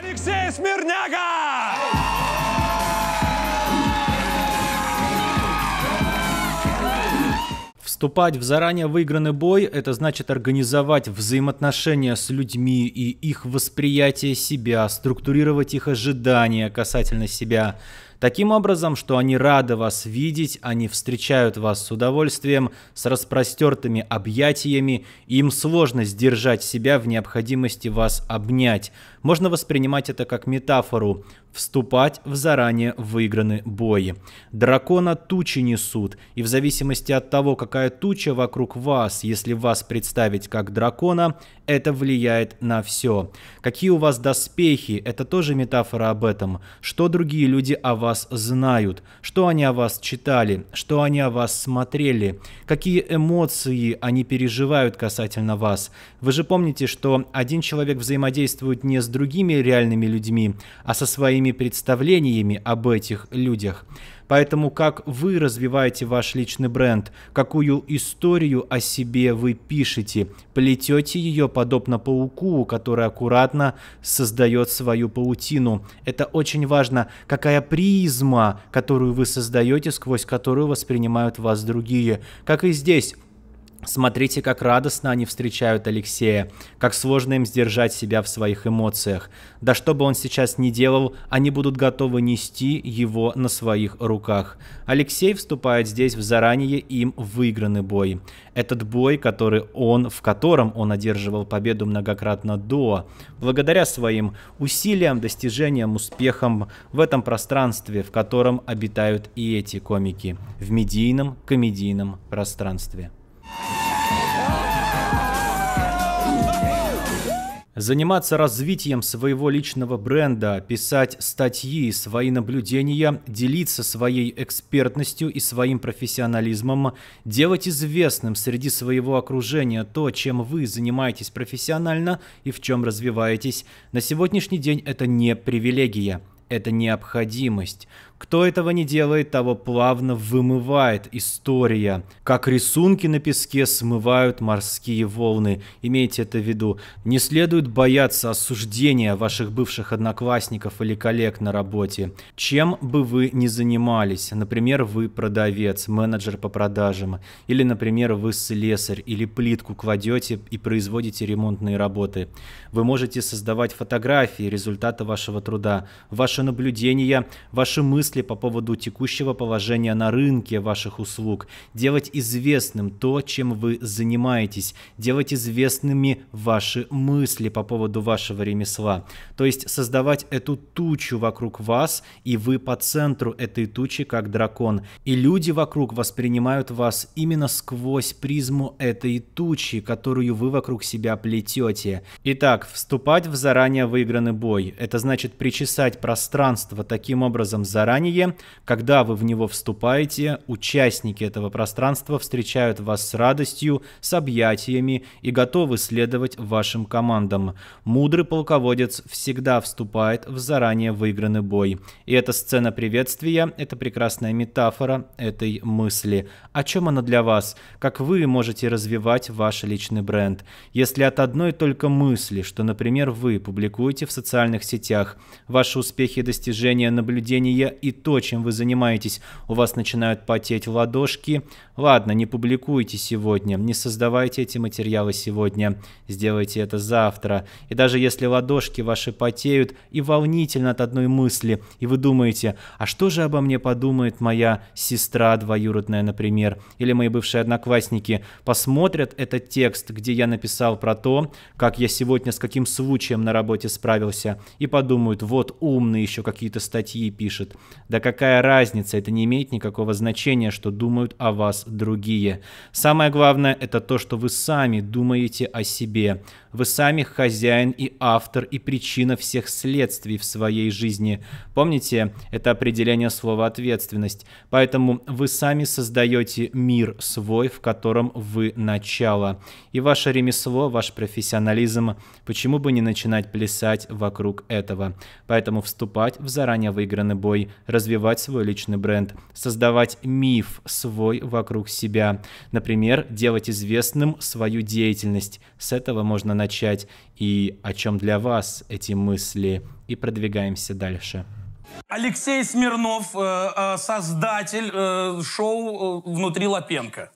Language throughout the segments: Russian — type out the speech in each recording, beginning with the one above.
Алексей Смирняга! Вступать в заранее выигранный бой – это значит организовать взаимоотношения с людьми и их восприятие себя, структурировать их ожидания касательно себя, таким образом, что они рады вас видеть, они встречают вас с удовольствием, с распростертыми объятиями, им сложно сдержать себя в необходимости вас обнять. Можно воспринимать это как метафору вступать в заранее выигранный бой. Дракона тучи несут, и в зависимости от того, какая туча вокруг вас, если вас представить как дракона, это влияет на все. Какие у вас доспехи, это тоже метафора об этом. Что другие люди о вас знают, что они о вас читали, что они о вас смотрели, какие эмоции они переживают касательно вас. Вы же помните, что один человек взаимодействует не с с другими реальными людьми, а со своими представлениями об этих людях. Поэтому как вы развиваете ваш личный бренд, какую историю о себе вы пишете, плетете ее подобно пауку, который аккуратно создает свою паутину. Это очень важно, какая призма, которую вы создаете, сквозь которую воспринимают вас другие. Как и здесь, Смотрите, как радостно они встречают Алексея, как сложно им сдержать себя в своих эмоциях. Да что бы он сейчас ни делал, они будут готовы нести его на своих руках. Алексей вступает здесь в заранее им выигранный бой. Этот бой, который он, в котором он одерживал победу многократно до. Благодаря своим усилиям, достижениям, успехам в этом пространстве, в котором обитают и эти комики. В медийном комедийном пространстве. Заниматься развитием своего личного бренда, писать статьи, свои наблюдения, делиться своей экспертностью и своим профессионализмом, делать известным среди своего окружения то, чем вы занимаетесь профессионально и в чем развиваетесь, на сегодняшний день это не привилегия. Это необходимость. Кто этого не делает, того плавно вымывает история. Как рисунки на песке смывают морские волны. Имейте это в виду. Не следует бояться осуждения ваших бывших одноклассников или коллег на работе. Чем бы вы ни занимались, например, вы продавец, менеджер по продажам, или, например, вы слесарь или плитку кладете и производите ремонтные работы. Вы можете создавать фотографии результата вашего труда, ваши наблюдения, ваши мысли мысли по поводу текущего положения на рынке ваших услуг, делать известным то, чем вы занимаетесь, делать известными ваши мысли по поводу вашего ремесла. То есть создавать эту тучу вокруг вас, и вы по центру этой тучи, как дракон. И люди вокруг воспринимают вас именно сквозь призму этой тучи, которую вы вокруг себя плетете. Итак, вступать в заранее выигранный бой. Это значит причесать пространство таким образом заранее, собрание. Когда вы в него вступаете, участники этого пространства встречают вас с радостью, с объятиями и готовы следовать вашим командам. Мудрый полководец всегда вступает в заранее выигранный бой. И эта сцена приветствия – это прекрасная метафора этой мысли. О чем она для вас? Как вы можете развивать ваш личный бренд? Если от одной только мысли, что, например, вы публикуете в социальных сетях ваши успехи и достижения наблюдения и и то, чем вы занимаетесь, у вас начинают потеть ладошки. Ладно, не публикуйте сегодня, не создавайте эти материалы сегодня, сделайте это завтра. И даже если ладошки ваши потеют и волнительно от одной мысли, и вы думаете, а что же обо мне подумает моя сестра двоюродная, например, или мои бывшие одноклассники, посмотрят этот текст, где я написал про то, как я сегодня с каким случаем на работе справился, и подумают, вот умные еще какие-то статьи пишет. Да какая разница, это не имеет никакого значения, что думают о вас другие. Самое главное это то, что вы сами думаете о себе. Вы сами хозяин и автор и причина всех следствий в своей жизни. Помните, это определение слова ответственность. Поэтому вы сами создаете мир свой, в котором вы начало. И ваше ремесло, ваш профессионализм, почему бы не начинать плясать вокруг этого. Поэтому вступать в заранее выигранный бой развивать свой личный бренд, создавать миф свой вокруг себя. Например, делать известным свою деятельность. С этого можно начать. И о чем для вас эти мысли? И продвигаемся дальше. Алексей Смирнов, э, э, создатель э, шоу «Внутри Лапенко».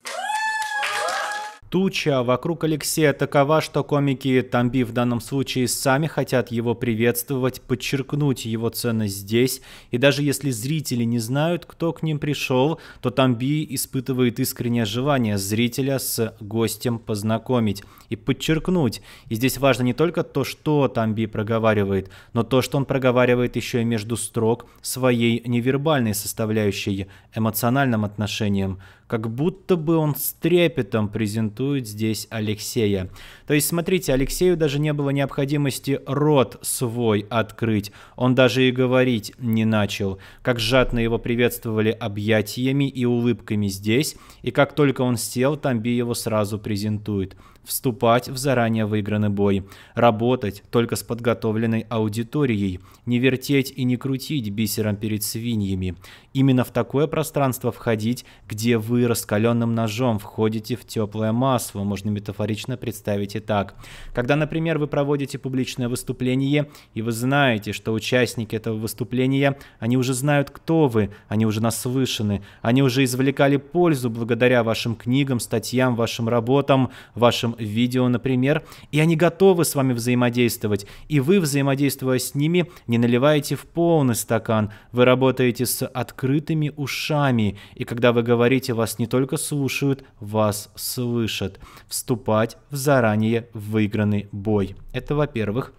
Туча вокруг Алексея такова, что комики Тамби в данном случае сами хотят его приветствовать, подчеркнуть его ценность здесь. И даже если зрители не знают, кто к ним пришел, то Тамби испытывает искреннее желание зрителя с гостем познакомить и подчеркнуть. И здесь важно не только то, что Тамби проговаривает, но то, что он проговаривает еще и между строк своей невербальной составляющей эмоциональным отношением как будто бы он с трепетом презентует здесь Алексея. То есть, смотрите, Алексею даже не было необходимости рот свой открыть, он даже и говорить не начал, как жадно его приветствовали объятиями и улыбками здесь, и как только он сел, Тамби его сразу презентует – вступать в заранее выигранный бой, работать только с подготовленной аудиторией, не вертеть и не крутить бисером перед свиньями. Именно в такое пространство входить, где вы раскаленным ножом входите в теплое масло, можно метафорично представить и так. Когда, например, вы проводите публичное выступление, и вы знаете, что участники этого выступления, они уже знают, кто вы, они уже наслышаны, они уже извлекали пользу благодаря вашим книгам, статьям, вашим работам, вашим нашем видео, например, и они готовы с вами взаимодействовать, и вы, взаимодействуя с ними, не наливаете в полный стакан, вы работаете с открытыми ушами, и когда вы говорите, вас не только слушают, вас слышат. Вступать в заранее выигранный бой. Это, во-первых.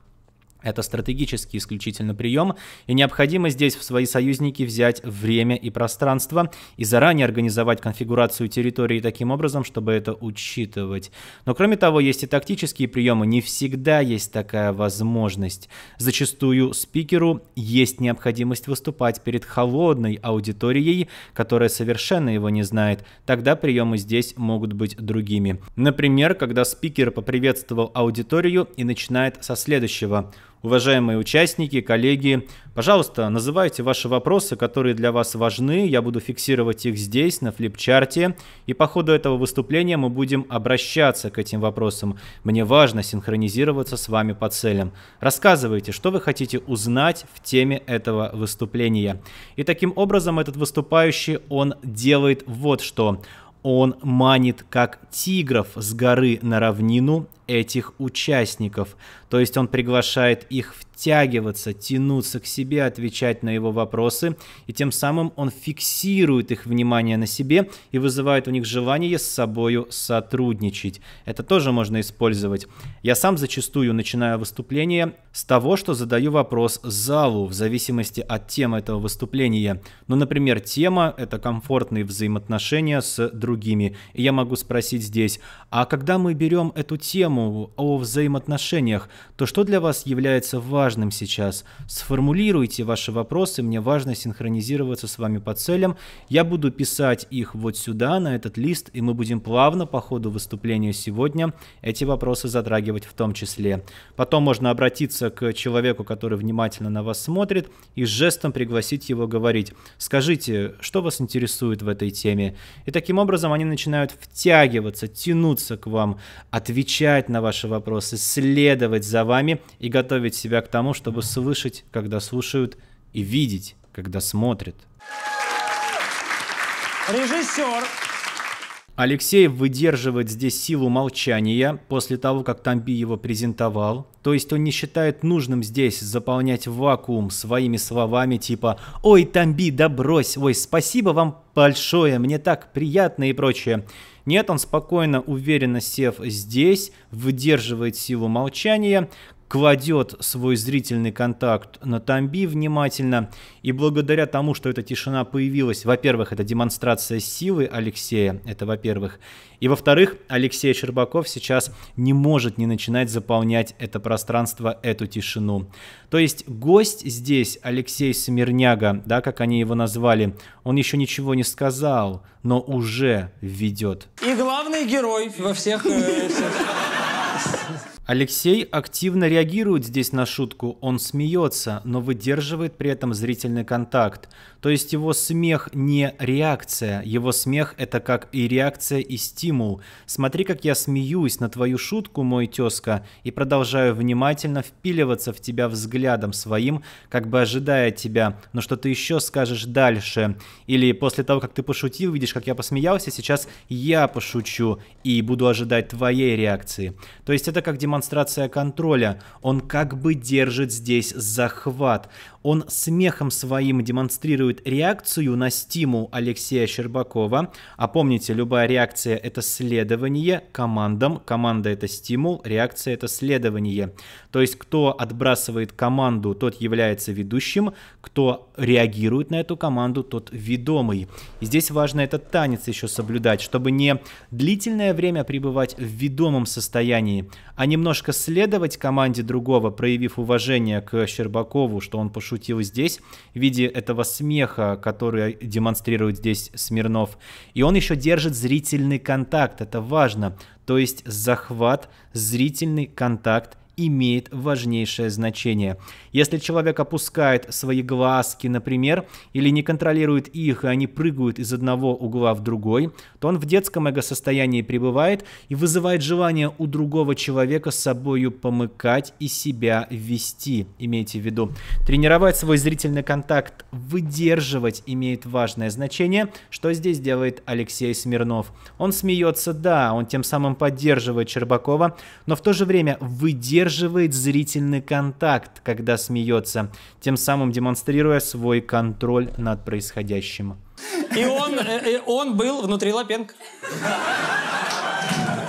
Это стратегический исключительно прием, и необходимо здесь в свои союзники взять время и пространство и заранее организовать конфигурацию территории таким образом, чтобы это учитывать. Но кроме того, есть и тактические приемы, не всегда есть такая возможность. Зачастую спикеру есть необходимость выступать перед холодной аудиторией, которая совершенно его не знает. Тогда приемы здесь могут быть другими. Например, когда спикер поприветствовал аудиторию и начинает со следующего – Уважаемые участники, коллеги, пожалуйста, называйте ваши вопросы, которые для вас важны. Я буду фиксировать их здесь, на флипчарте. И по ходу этого выступления мы будем обращаться к этим вопросам. Мне важно синхронизироваться с вами по целям. Рассказывайте, что вы хотите узнать в теме этого выступления. И таким образом этот выступающий, он делает вот что он манит как тигров с горы на равнину этих участников. То есть он приглашает их втягиваться, тянуться к себе, отвечать на его вопросы, и тем самым он фиксирует их внимание на себе и вызывает у них желание с собою сотрудничать. Это тоже можно использовать. Я сам зачастую начинаю выступление с того, что задаю вопрос залу в зависимости от темы этого выступления. Ну, например, тема — это комфортные взаимоотношения с другими. И я могу спросить здесь, а когда мы берем эту тему, тему о взаимоотношениях, то что для вас является важным сейчас? Сформулируйте ваши вопросы, мне важно синхронизироваться с вами по целям. Я буду писать их вот сюда, на этот лист, и мы будем плавно по ходу выступления сегодня эти вопросы затрагивать в том числе. Потом можно обратиться к человеку, который внимательно на вас смотрит, и жестом пригласить его говорить. Скажите, что вас интересует в этой теме? И таким образом они начинают втягиваться, тянуться к вам, отвечать отвечать на ваши вопросы, следовать за вами и готовить себя к тому, чтобы слышать, когда слушают, и видеть, когда смотрят. Режиссер Алексей выдерживает здесь силу молчания после того, как Тамби его презентовал. То есть он не считает нужным здесь заполнять вакуум своими словами типа «Ой, Тамби, да брось! Ой, спасибо вам большое! Мне так приятно!» и прочее. Нет, он спокойно, уверенно сев здесь, выдерживает силу молчания, кладет свой зрительный контакт на тамби внимательно. И благодаря тому, что эта тишина появилась, во-первых, это демонстрация силы Алексея, это во-первых. И во-вторых, Алексей Щербаков сейчас не может не начинать заполнять это пространство, эту тишину. То есть гость здесь, Алексей Смирняга, да, как они его назвали, он еще ничего не сказал, но уже ведет. И главный герой во всех... Э, всех... Алексей активно реагирует здесь на шутку, он смеется, но выдерживает при этом зрительный контакт. То есть его смех не реакция, его смех это как и реакция, и стимул. Смотри, как я смеюсь на твою шутку, мой тезка, и продолжаю внимательно впиливаться в тебя взглядом своим, как бы ожидая тебя, но что ты еще скажешь дальше. Или после того, как ты пошутил, видишь, как я посмеялся, сейчас я пошучу и буду ожидать твоей реакции. То есть это как демонстрация контроля. Он как бы держит здесь захват. Он смехом своим демонстрирует реакцию на стимул Алексея Щербакова. А помните, любая реакция – это следование командам. Команда – это стимул, реакция – это следование. То есть кто отбрасывает команду, тот является ведущим, кто реагирует на эту команду, тот ведомый. И здесь важно этот танец еще соблюдать, чтобы не длительное время пребывать в ведомом состоянии, а немножко следовать команде другого, проявив уважение к Щербакову, что он пошутил здесь, в виде этого смеха, который демонстрирует здесь Смирнов. И он еще держит зрительный контакт, это важно, то есть захват, зрительный контакт имеет важнейшее значение. Если человек опускает свои глазки, например, или не контролирует их, и они прыгают из одного угла в другой, то он в детском эго-состоянии пребывает и вызывает желание у другого человека с собою помыкать и себя вести, имейте в виду. Тренировать свой зрительный контакт, выдерживать имеет важное значение, что здесь делает Алексей Смирнов. Он смеется, да, он тем самым поддерживает Чербакова, но в то же время выдерживает зрительный контакт, когда смеется, тем самым демонстрируя свой контроль над происходящим. И он, э, э, он был внутри Лапенко.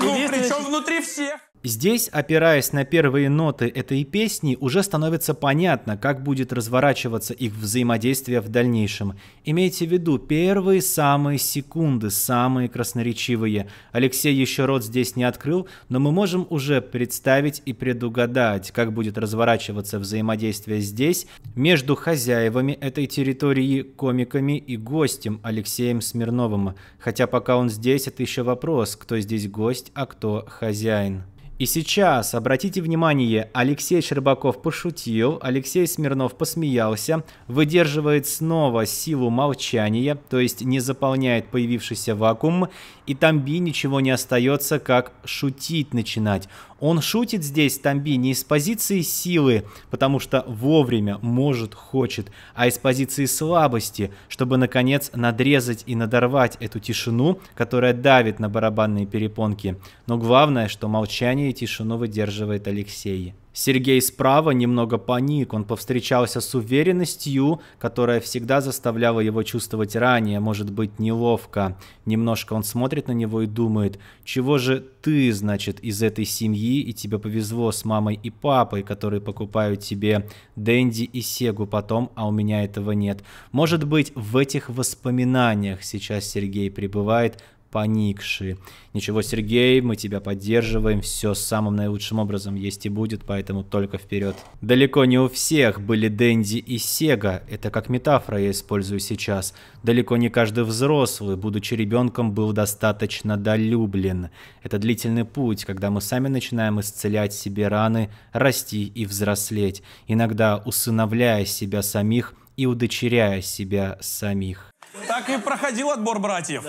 Ну, причем внутри всех. Здесь, опираясь на первые ноты этой песни, уже становится понятно, как будет разворачиваться их взаимодействие в дальнейшем. Имейте в виду, первые самые секунды, самые красноречивые. Алексей еще рот здесь не открыл, но мы можем уже представить и предугадать, как будет разворачиваться взаимодействие здесь между хозяевами этой территории, комиками и гостем Алексеем Смирновым. Хотя пока он здесь, это еще вопрос, кто здесь гость, а кто хозяин. И сейчас, обратите внимание, Алексей Щербаков пошутил, Алексей Смирнов посмеялся, выдерживает снова силу молчания, то есть не заполняет появившийся вакуум, и Тамби ничего не остается, как шутить начинать. Он шутит здесь, Тамби, не из позиции силы, потому что вовремя может, хочет, а из позиции слабости, чтобы, наконец, надрезать и надорвать эту тишину, которая давит на барабанные перепонки. Но главное, что молчание молчание и тишину выдерживает Алексей. Сергей справа немного паник, он повстречался с уверенностью, которая всегда заставляла его чувствовать ранее, может быть, неловко. Немножко он смотрит на него и думает, чего же ты, значит, из этой семьи, и тебе повезло с мамой и папой, которые покупают тебе Дэнди и Сегу потом, а у меня этого нет. Может быть, в этих воспоминаниях сейчас Сергей пребывает, поникшие. Ничего, Сергей, мы тебя поддерживаем, все самым наилучшим образом есть и будет, поэтому только вперед. Далеко не у всех были Дэнди и Сега, это как метафора я использую сейчас. Далеко не каждый взрослый, будучи ребенком, был достаточно долюблен. Это длительный путь, когда мы сами начинаем исцелять себе раны, расти и взрослеть, иногда усыновляя себя самих и удочеряя себя самих. Так и проходил отбор братьев.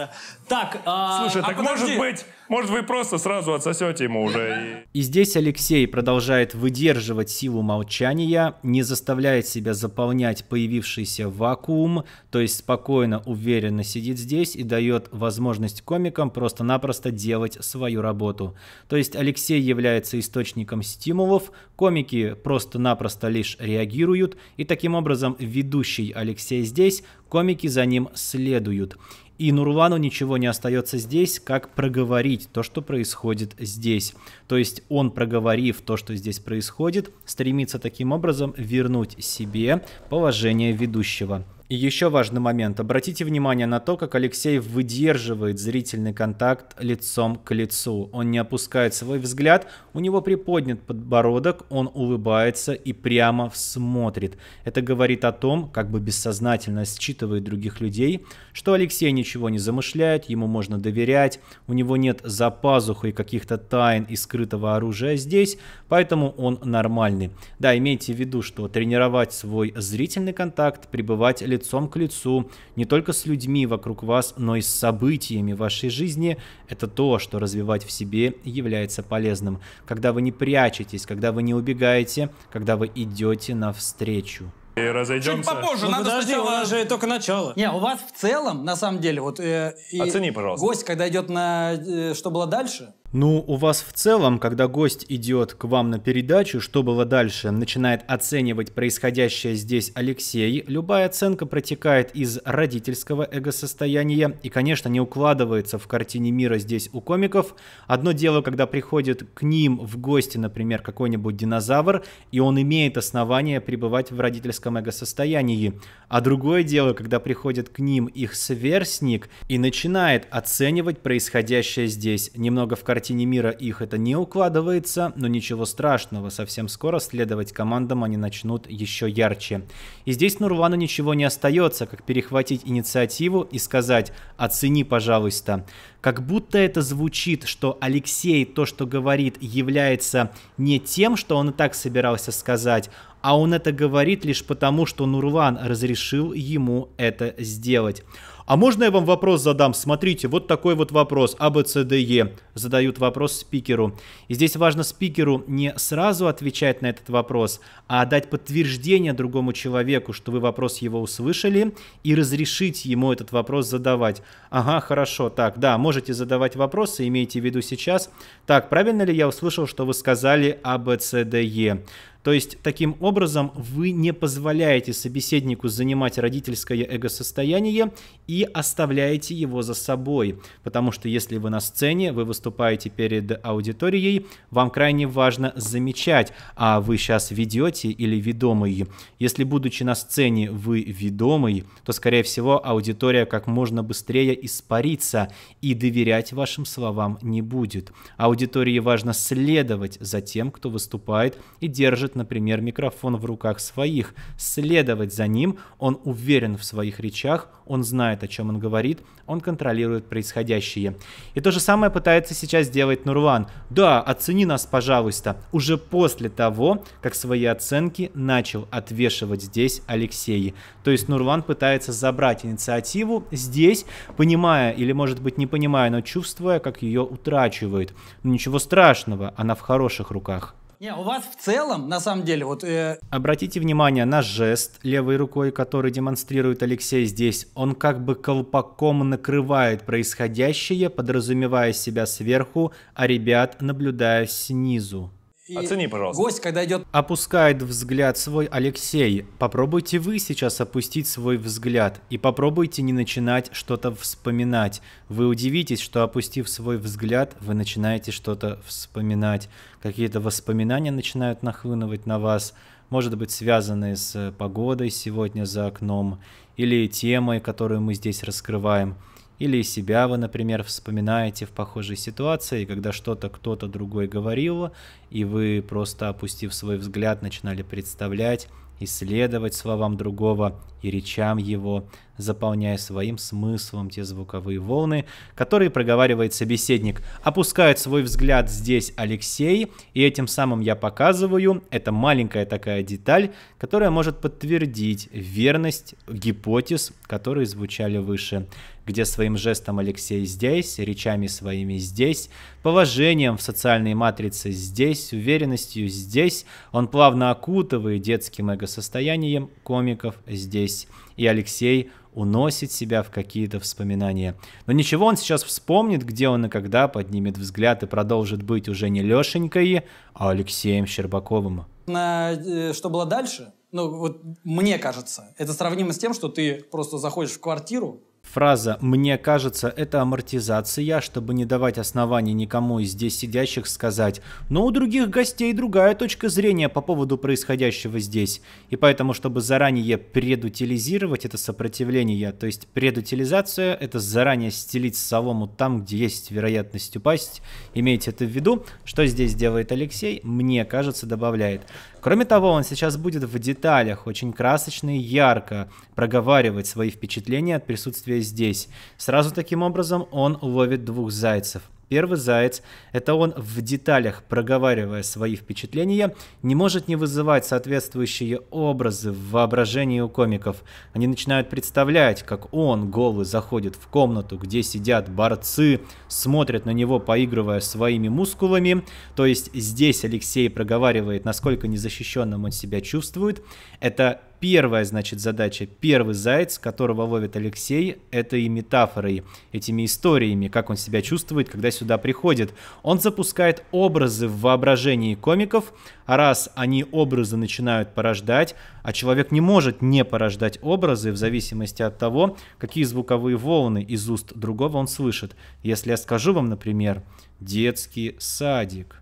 Так, а... Слушай, так а может быть... Может, вы просто сразу отсосете ему уже. И... и здесь Алексей продолжает выдерживать силу молчания, не заставляет себя заполнять появившийся вакуум, то есть спокойно, уверенно сидит здесь и дает возможность комикам просто-напросто делать свою работу. То есть Алексей является источником стимулов, комики просто-напросто лишь реагируют, и таким образом ведущий Алексей здесь, комики за ним следуют. И Нурлану ничего не остается здесь, как проговорить то, что происходит здесь. То есть он, проговорив то, что здесь происходит, стремится таким образом вернуть себе положение ведущего. И еще важный момент. Обратите внимание на то, как Алексей выдерживает зрительный контакт лицом к лицу. Он не опускает свой взгляд, у него приподнят подбородок, он улыбается и прямо смотрит. Это говорит о том, как бы бессознательно считывает других людей, что Алексей ничего не замышляет, ему можно доверять, у него нет за пазухой каких-то тайн и скрытого оружия здесь, поэтому он нормальный. Да, имейте в виду, что тренировать свой зрительный контакт, пребывать лицом к лицу, не только с людьми вокруг вас, но и с событиями вашей жизни, это то, что развивать в себе является полезным. Когда вы не прячетесь, когда вы не убегаете, когда вы идете навстречу. И разойдемся. Чуть попозже, ну, надо подожди, сначала... у нас же только начало. Не, у вас в целом, на самом деле, вот... Э, Оцени, пожалуйста. Гость, когда идет на э, «Что было дальше», ну, у вас в целом, когда гость идет к вам на передачу, что было дальше, начинает оценивать происходящее здесь Алексей, любая оценка протекает из родительского эго-состояния и, конечно, не укладывается в картине мира здесь у комиков. Одно дело, когда приходит к ним в гости, например, какой-нибудь динозавр, и он имеет основания пребывать в родительском эго-состоянии. А другое дело, когда приходит к ним их сверстник и начинает оценивать происходящее здесь немного в картине картине мира их это не укладывается, но ничего страшного, совсем скоро следовать командам они начнут еще ярче. И здесь Нурлану ничего не остается, как перехватить инициативу и сказать «оцени, пожалуйста». Как будто это звучит, что Алексей то, что говорит, является не тем, что он и так собирался сказать, а он это говорит лишь потому, что Нурван разрешил ему это сделать. А можно я вам вопрос задам? Смотрите, вот такой вот вопрос. А, Б, С, Д, Е. Задают вопрос спикеру. И здесь важно спикеру не сразу отвечать на этот вопрос, а дать подтверждение другому человеку, что вы вопрос его услышали, и разрешить ему этот вопрос задавать. Ага, хорошо, так, да, можете задавать вопросы, имейте в виду сейчас. Так, правильно ли я услышал, что вы сказали А, Б, С, Д, Е? То есть, таким образом, вы не позволяете собеседнику занимать родительское эго-состояние и оставляете его за собой. Потому что если вы на сцене, вы выступаете перед аудиторией, вам крайне важно замечать, а вы сейчас ведете или ведомый. Если, будучи на сцене, вы ведомый, то, скорее всего, аудитория как можно быстрее испарится и доверять вашим словам не будет. Аудитории важно следовать за тем, кто выступает и держит держит, например, микрофон в руках своих, следовать за ним, он уверен в своих речах, он знает, о чем он говорит, он контролирует происходящее. И то же самое пытается сейчас делать Нурван. Да, оцени нас, пожалуйста, уже после того, как свои оценки начал отвешивать здесь Алексей. То есть Нурван пытается забрать инициативу здесь, понимая или, может быть, не понимая, но чувствуя, как ее утрачивает. Но ничего страшного, она в хороших руках. Не, у вас в целом, на самом деле, вот... Э... Обратите внимание на жест левой рукой, который демонстрирует Алексей здесь. Он как бы колпаком накрывает происходящее, подразумевая себя сверху, а ребят наблюдая снизу. И Оцени, пожалуйста. Гость, когда идет... Опускает взгляд свой Алексей. Попробуйте вы сейчас опустить свой взгляд и попробуйте не начинать что-то вспоминать. Вы удивитесь, что опустив свой взгляд, вы начинаете что-то вспоминать. Какие-то воспоминания начинают нахлынывать на вас, может быть, связанные с погодой сегодня за окном или темой, которую мы здесь раскрываем. Или себя вы, например, вспоминаете в похожей ситуации, когда что-то кто-то другой говорил, и вы, просто опустив свой взгляд, начинали представлять, исследовать словам другого и речам его, заполняя своим смыслом те звуковые волны, которые проговаривает собеседник. Опускает свой взгляд здесь Алексей, и этим самым я показываю, это маленькая такая деталь, которая может подтвердить верность гипотез, которые звучали выше где своим жестом Алексей здесь, речами своими здесь, положением в социальной матрице здесь, уверенностью здесь, он плавно окутывает детским эго-состоянием комиков здесь. И Алексей уносит себя в какие-то вспоминания. Но ничего, он сейчас вспомнит, где он и когда поднимет взгляд и продолжит быть уже не Лешенькой, а Алексеем Щербаковым. На, э, что было дальше? Ну, вот мне кажется, это сравнимо с тем, что ты просто заходишь в квартиру, Фраза «мне кажется» — это амортизация, чтобы не давать оснований никому из здесь сидящих сказать «но у других гостей другая точка зрения по поводу происходящего здесь». И поэтому, чтобы заранее предутилизировать это сопротивление, то есть предутилизация — это заранее стелить солому там, где есть вероятность упасть, имейте это в виду. Что здесь делает Алексей? Мне кажется, добавляет. Кроме того, он сейчас будет в деталях очень красочно и ярко проговаривать свои впечатления от присутствия здесь. Сразу таким образом он ловит двух зайцев – Первый заяц – это он в деталях, проговаривая свои впечатления, не может не вызывать соответствующие образы в воображении у комиков. Они начинают представлять, как он голый заходит в комнату, где сидят борцы, смотрят на него, поигрывая своими мускулами. То есть здесь Алексей проговаривает, насколько незащищенным он себя чувствует. Это первая, значит, задача, первый заяц, которого ловит Алексей, это и метафорой, этими историями, как он себя чувствует, когда сюда приходит. Он запускает образы в воображении комиков, а раз они образы начинают порождать, а человек не может не порождать образы в зависимости от того, какие звуковые волны из уст другого он слышит. Если я скажу вам, например, детский садик,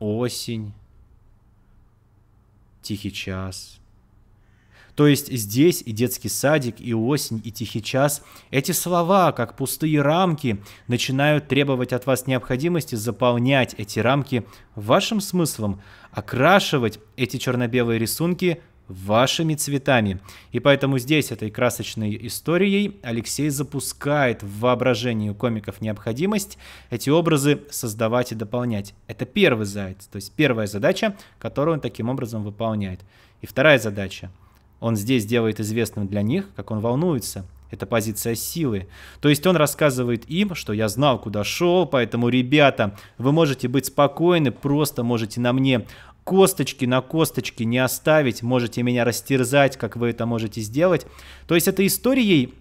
осень, тихий час, то есть здесь и детский садик, и осень, и тихий час, эти слова, как пустые рамки, начинают требовать от вас необходимости заполнять эти рамки вашим смыслом, окрашивать эти черно-белые рисунки вашими цветами. И поэтому здесь этой красочной историей Алексей запускает в воображении у комиков необходимость эти образы создавать и дополнять. Это первый заяц, то есть первая задача, которую он таким образом выполняет. И вторая задача — он здесь делает известным для них, как он волнуется. Это позиция силы. То есть он рассказывает им, что я знал, куда шел, поэтому, ребята, вы можете быть спокойны, просто можете на мне косточки на косточки не оставить, можете меня растерзать, как вы это можете сделать. То есть этой историей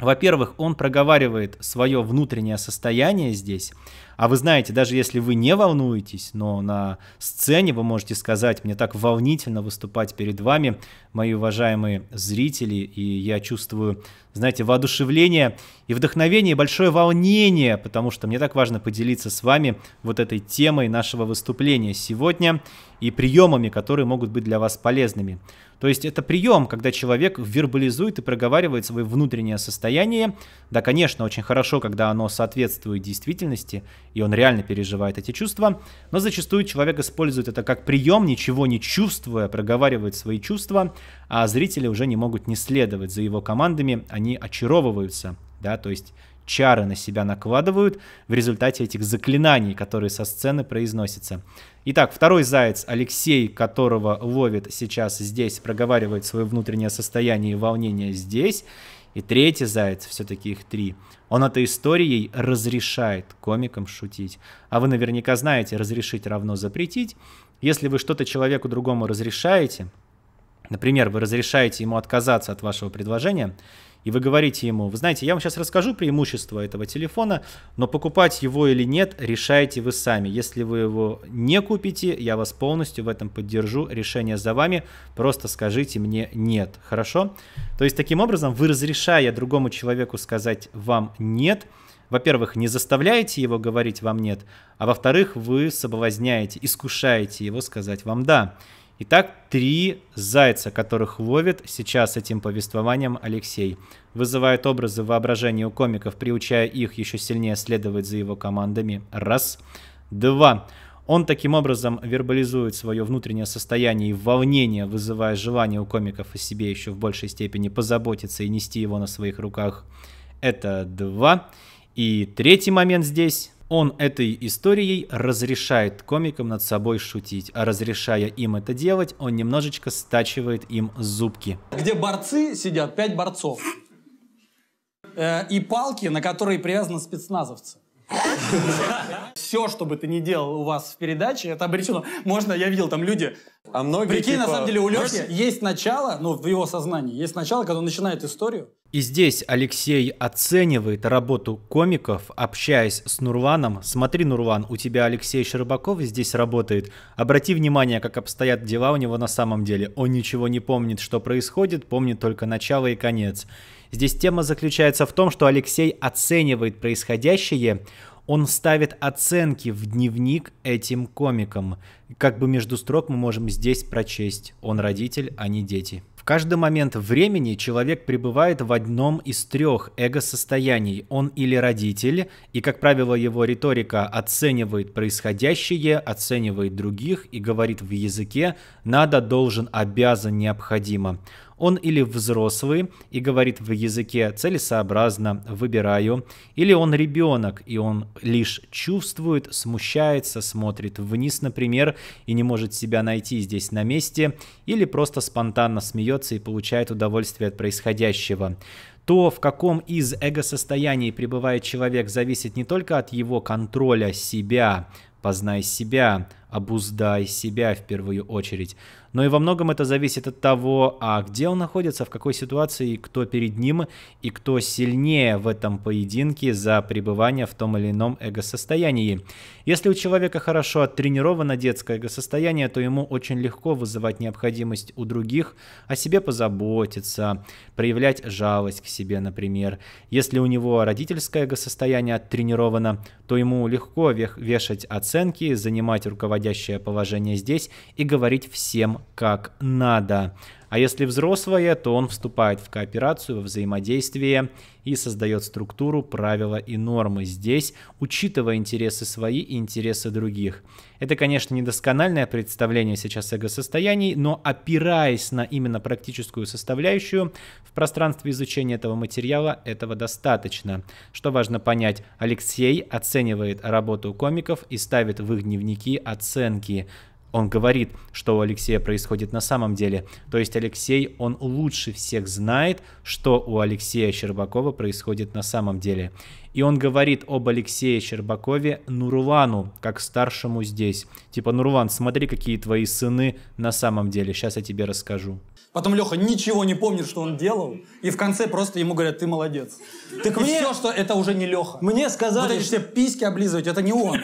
во-первых, он проговаривает свое внутреннее состояние здесь. А вы знаете, даже если вы не волнуетесь, но на сцене вы можете сказать, мне так волнительно выступать перед вами, мои уважаемые зрители, и я чувствую, знаете, воодушевление и вдохновение, и большое волнение, потому что мне так важно поделиться с вами вот этой темой нашего выступления сегодня и приемами, которые могут быть для вас полезными. То есть это прием, когда человек вербализует и проговаривает свое внутреннее состояние. Да, конечно, очень хорошо, когда оно соответствует действительности и он реально переживает эти чувства, но зачастую человек использует это как прием, ничего не чувствуя, проговаривает свои чувства, а зрители уже не могут не следовать за его командами, они очаровываются, да, то есть чары на себя накладывают в результате этих заклинаний, которые со сцены произносятся. Итак, второй заяц, Алексей, которого ловит сейчас здесь, проговаривает свое внутреннее состояние и волнение здесь. И третий заяц, все-таки их три, он этой историей разрешает комикам шутить. А вы наверняка знаете, разрешить равно запретить. Если вы что-то человеку другому разрешаете, Например, вы разрешаете ему отказаться от вашего предложения, и вы говорите ему, вы знаете, я вам сейчас расскажу преимущества этого телефона, но покупать его или нет, решаете вы сами. Если вы его не купите, я вас полностью в этом поддержу, решение за вами, просто скажите мне нет, хорошо? То есть таким образом вы, разрешая другому человеку сказать вам нет, во-первых, не заставляете его говорить вам нет, а во-вторых, вы соблазняете, искушаете его сказать вам да. Итак, три зайца, которых ловит сейчас этим повествованием Алексей. Вызывает образы воображения у комиков, приучая их еще сильнее следовать за его командами. Раз. Два. Он таким образом вербализует свое внутреннее состояние и волнение, вызывая желание у комиков о себе еще в большей степени позаботиться и нести его на своих руках. Это два. И третий момент здесь он этой историей разрешает комикам над собой шутить, а разрешая им это делать, он немножечко стачивает им зубки. Где борцы сидят, пять борцов. Э, и палки, на которые привязаны спецназовцы. Все, что бы ты ни делал у вас в передаче, это обречено. Можно, я видел там люди. А многие Прикинь, типа... на самом деле у Леши есть начало, ну, в его сознании, есть начало, когда он начинает историю. И здесь Алексей оценивает работу комиков, общаясь с Нурваном. Смотри, Нурван, у тебя Алексей Щербаков здесь работает. Обрати внимание, как обстоят дела у него на самом деле. Он ничего не помнит, что происходит, помнит только начало и конец. Здесь тема заключается в том, что Алексей оценивает происходящее, он ставит оценки в дневник этим комикам. Как бы между строк мы можем здесь прочесть. Он родитель, а не дети каждый момент времени человек пребывает в одном из трех эго-состояний. Он или родитель, и, как правило, его риторика оценивает происходящее, оценивает других и говорит в языке «надо, должен, обязан, необходимо». Он или взрослый и говорит в языке целесообразно «выбираю», или он ребенок, и он лишь чувствует, смущается, смотрит вниз, например, и не может себя найти здесь на месте, или просто спонтанно смеется и получает удовольствие от происходящего. То, в каком из эго-состояний пребывает человек, зависит не только от его контроля себя, познай себя, обуздай себя в первую очередь. Но и во многом это зависит от того, а где он находится, в какой ситуации, кто перед ним и кто сильнее в этом поединке за пребывание в том или ином эго-состоянии. Если у человека хорошо оттренировано детское эго-состояние, то ему очень легко вызывать необходимость у других о себе позаботиться, проявлять жалость к себе, например. Если у него родительское эго-состояние оттренировано, то ему легко вешать оценки, занимать руководитель руководящее положение здесь и говорить всем как надо. А если взрослое, то он вступает в кооперацию, во взаимодействие и создает структуру, правила и нормы здесь, учитывая интересы свои и интересы других. Это, конечно, недоскональное представление сейчас эго-состояний, но опираясь на именно практическую составляющую, в пространстве изучения этого материала этого достаточно. Что важно понять, Алексей оценивает работу комиков и ставит в их дневники оценки. Он говорит, что у Алексея происходит на самом деле. То есть Алексей, он лучше всех знает, что у Алексея Щербакова происходит на самом деле. И он говорит об Алексее Щербакове Нурвану как старшему здесь. Типа, Нурван, смотри, какие твои сыны на самом деле, сейчас я тебе расскажу. Потом Леха ничего не помнит, что он делал, и в конце просто ему говорят, ты молодец. Так и мне... все, что это уже не Леха. Мне сказали... Вот эти все письки облизывать, это не он.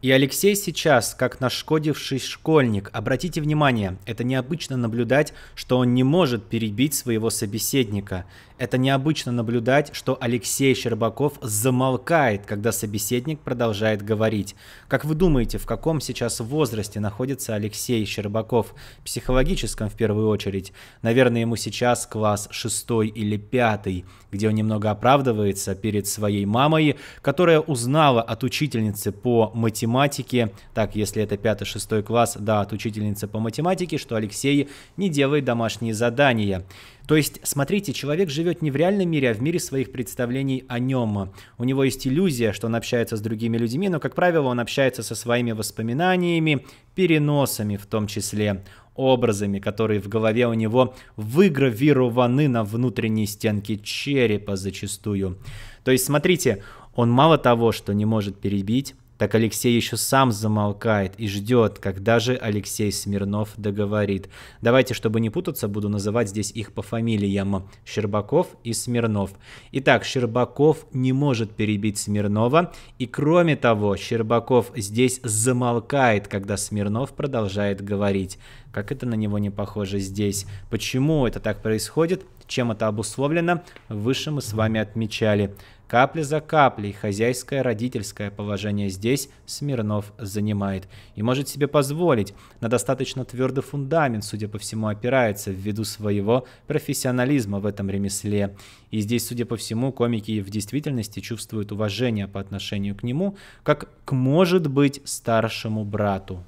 И Алексей сейчас, как нашкодивший школьник, обратите внимание, это необычно наблюдать, что он не может перебить своего собеседника. Это необычно наблюдать, что Алексей Щербаков замолкает, когда собеседник продолжает говорить. Как вы думаете, в каком сейчас возрасте находится Алексей Щербаков? Психологическом в первую очередь. Наверное, ему сейчас класс шестой или пятый, где он немного оправдывается перед своей мамой, которая узнала от учительницы по математике, так, если это пятый-шестой класс, да, от учительницы по математике, что Алексей не делает домашние задания. То есть, смотрите, человек живет не в реальном мире, а в мире своих представлений о нем. У него есть иллюзия, что он общается с другими людьми, но, как правило, он общается со своими воспоминаниями, переносами в том числе образами, которые в голове у него выгравированы на внутренней стенке черепа зачастую. То есть, смотрите, он мало того, что не может перебить, так Алексей еще сам замолкает и ждет, когда же Алексей Смирнов договорит. Давайте, чтобы не путаться, буду называть здесь их по фамилиям Щербаков и Смирнов. Итак, Щербаков не может перебить Смирнова, и кроме того, Щербаков здесь замолкает, когда Смирнов продолжает говорить. Как это на него не похоже здесь? Почему это так происходит? Чем это обусловлено? Выше мы с вами отмечали. Капля за каплей хозяйское родительское положение здесь Смирнов занимает и может себе позволить. На достаточно твердый фундамент, судя по всему, опирается ввиду своего профессионализма в этом ремесле. И здесь, судя по всему, комики в действительности чувствуют уважение по отношению к нему, как к, может быть, старшему брату.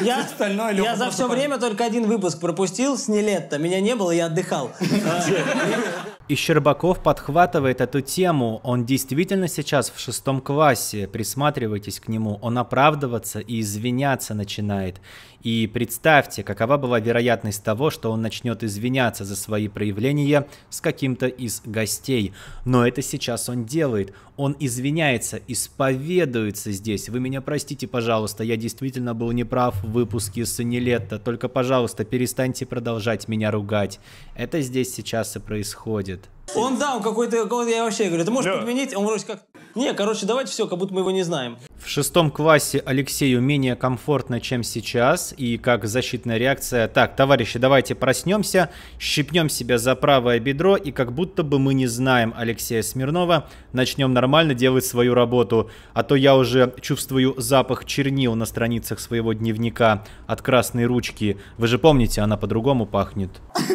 Я, остальное я за все время только один выпуск пропустил с Нелетто. Меня не было, я отдыхал. А, и Щербаков подхватывает эту тему. Он действительно сейчас в шестом классе. Присматривайтесь к нему. Он оправдываться и извиняться начинает. И представьте, какова была вероятность того, что он начнет извиняться за свои проявления с каким-то из гостей. Но это сейчас он делает. Он извиняется, исповедуется здесь. Вы меня простите, пожалуйста, я действительно был неправ в выпуске Санилетта. Только, пожалуйста, перестаньте продолжать меня ругать. Это здесь сейчас и происходит. Он да, он какой-то, я вообще говорю, ты можешь да. Ну, подменить, он вроде как... Не, короче, давайте все, как будто мы его не знаем. В шестом классе Алексею менее комфортно, чем сейчас, и как защитная реакция, так, товарищи, давайте проснемся, щипнем себя за правое бедро, и как будто бы мы не знаем Алексея Смирнова, начнем нормально делать свою работу, а то я уже чувствую запах чернил на страницах своего дневника от красной ручки. Вы же помните, она по-другому пахнет.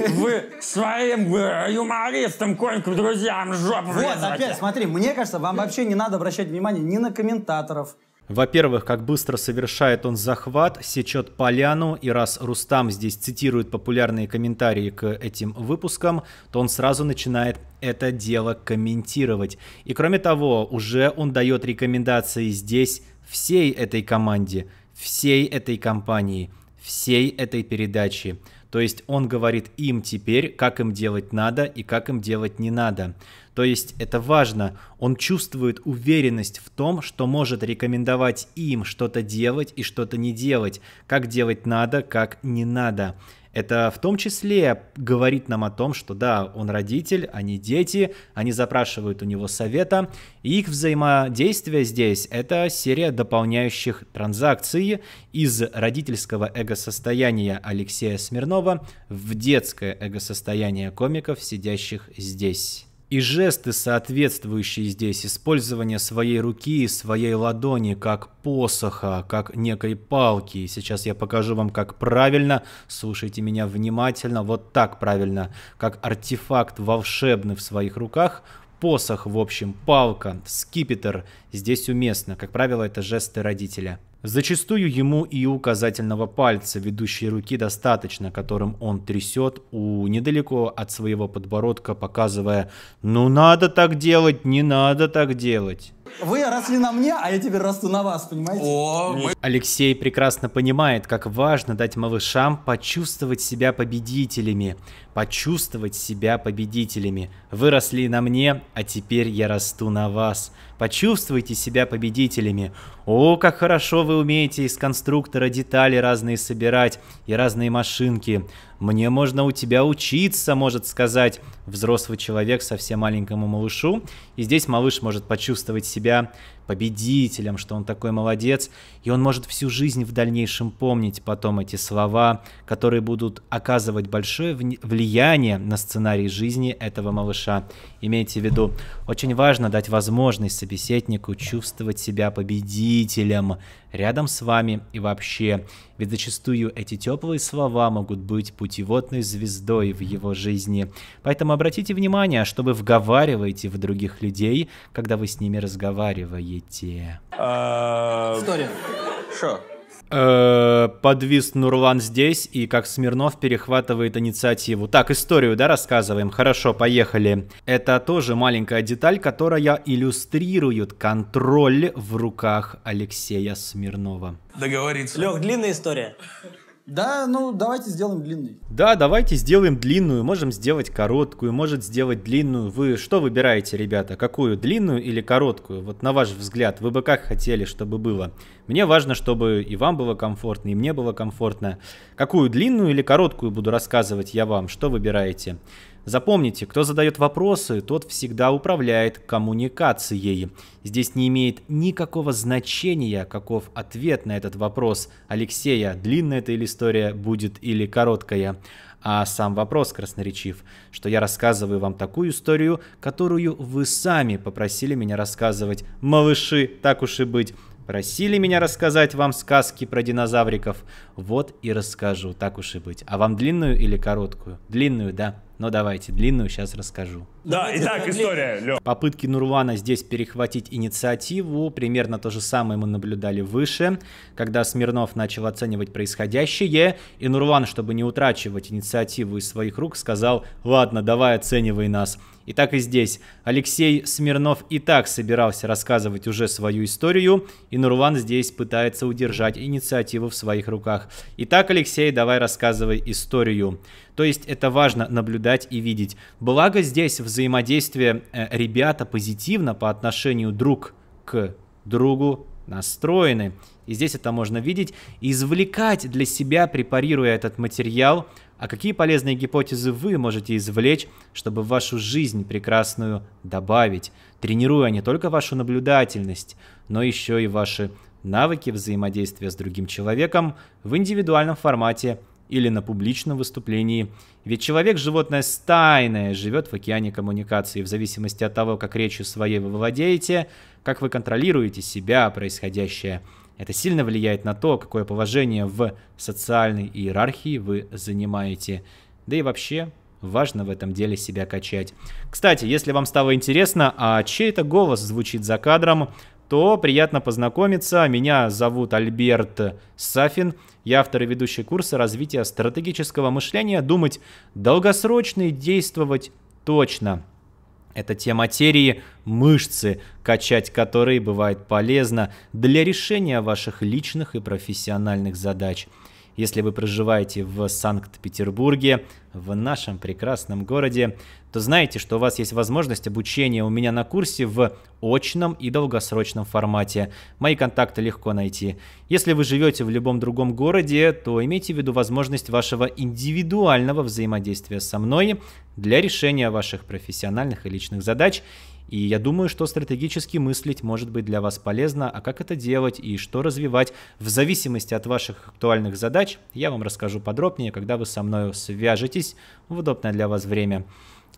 Вы своим юмористом коньку, друзьям жопу Вот, опять, смотри, мне кажется, вам вообще не надо обращать внимание ни на комментаторов, во-первых, как быстро совершает он захват, сечет поляну, и раз Рустам здесь цитирует популярные комментарии к этим выпускам, то он сразу начинает это дело комментировать. И кроме того, уже он дает рекомендации здесь всей этой команде, всей этой компании, всей этой передачи. То есть он говорит им теперь, как им делать надо и как им делать не надо. То есть это важно. Он чувствует уверенность в том, что может рекомендовать им что-то делать и что-то не делать, как делать надо, как не надо. Это в том числе говорит нам о том, что да, он родитель, они дети, они запрашивают у него совета, и их взаимодействие здесь — это серия дополняющих транзакций из родительского эго-состояния Алексея Смирнова в детское эго-состояние комиков, сидящих здесь и жесты, соответствующие здесь, использование своей руки и своей ладони как посоха, как некой палки. И сейчас я покажу вам, как правильно, слушайте меня внимательно, вот так правильно, как артефакт волшебный в своих руках, посох, в общем, палка, скипетр здесь уместно. Как правило, это жесты родителя. Зачастую ему и указательного пальца ведущей руки достаточно, которым он трясет у недалеко от своего подбородка, показывая «Ну надо так делать, не надо так делать». Вы росли на мне, а я теперь расту на вас, понимаете? О, мы... Алексей прекрасно понимает, как важно дать малышам почувствовать себя победителями. Почувствовать себя победителями. Вы росли на мне, а теперь я расту на вас. Почувствуйте себя победителями. О, как хорошо вы умеете из конструктора детали разные собирать и разные машинки. Мне можно у тебя учиться, может сказать взрослый человек совсем маленькому малышу. И здесь малыш может почувствовать себя победителем, что он такой молодец, и он может всю жизнь в дальнейшем помнить потом эти слова, которые будут оказывать большое влияние на сценарий жизни этого малыша. Имейте в виду, очень важно дать возможность собеседнику чувствовать себя победителем рядом с вами и вообще, ведь зачастую эти теплые слова могут быть путеводной звездой в его жизни. Поэтому обратите внимание, а что вы вговариваете в других людей, когда вы с ними разговариваете світі. Історія. А, Що? Э, подвис Нурлан здесь, и как Смирнов перехватывает инициативу. Так, историю, да, рассказываем? Хорошо, поехали. Это тоже маленькая деталь, которая иллюстрирует контроль в руках Алексея Смирнова. Договориться. Лех, длинная история. Да, ну давайте сделаем длинный. Да, давайте сделаем длинную, можем сделать короткую, может сделать длинную. Вы что выбираете, ребята, какую, длинную или короткую? Вот на ваш взгляд, вы бы как хотели, чтобы было? Мне важно, чтобы и вам было комфортно, и мне было комфортно. Какую длинную или короткую буду рассказывать я вам, что выбираете? Запомните, кто задает вопросы, тот всегда управляет коммуникацией. Здесь не имеет никакого значения, каков ответ на этот вопрос Алексея, длинная эта или история будет или короткая. А сам вопрос красноречив, что я рассказываю вам такую историю, которую вы сами попросили меня рассказывать. Малыши, так уж и быть. Просили меня рассказать вам сказки про динозавриков. Вот и расскажу, так уж и быть. А вам длинную или короткую? Длинную, да. Но ну, давайте, длинную сейчас расскажу. Да, итак, история, Лёв. Попытки Нурвана здесь перехватить инициативу, примерно то же самое мы наблюдали выше, когда Смирнов начал оценивать происходящее, и Нурван, чтобы не утрачивать инициативу из своих рук, сказал, ладно, давай оценивай нас. И так и здесь. Алексей Смирнов и так собирался рассказывать уже свою историю, и Нурван здесь пытается удержать инициативу в своих руках. Итак, Алексей, давай рассказывай историю. То есть это важно наблюдать и видеть. Благо здесь взаимодействие э, ребята позитивно по отношению друг к другу настроены и здесь это можно видеть, извлекать для себя, препарируя этот материал, а какие полезные гипотезы вы можете извлечь, чтобы в вашу жизнь прекрасную добавить, тренируя не только вашу наблюдательность, но еще и ваши навыки взаимодействия с другим человеком в индивидуальном формате или на публичном выступлении. Ведь человек – животное стайное, живет в океане коммуникации. В зависимости от того, как речью своей вы владеете, как вы контролируете себя, происходящее – это сильно влияет на то, какое положение в социальной иерархии вы занимаете. Да и вообще, важно в этом деле себя качать. Кстати, если вам стало интересно, а чей это голос звучит за кадром, то приятно познакомиться. Меня зовут Альберт Сафин. Я автор и ведущий курса развития стратегического мышления «Думать долгосрочно и действовать точно». Это те материи, мышцы, качать которые бывает полезно для решения ваших личных и профессиональных задач – если вы проживаете в Санкт-Петербурге, в нашем прекрасном городе, то знаете, что у вас есть возможность обучения у меня на курсе в очном и долгосрочном формате. Мои контакты легко найти. Если вы живете в любом другом городе, то имейте в виду возможность вашего индивидуального взаимодействия со мной для решения ваших профессиональных и личных задач и я думаю, что стратегически мыслить может быть для вас полезно, а как это делать и что развивать в зависимости от ваших актуальных задач, я вам расскажу подробнее, когда вы со мной свяжетесь в удобное для вас время.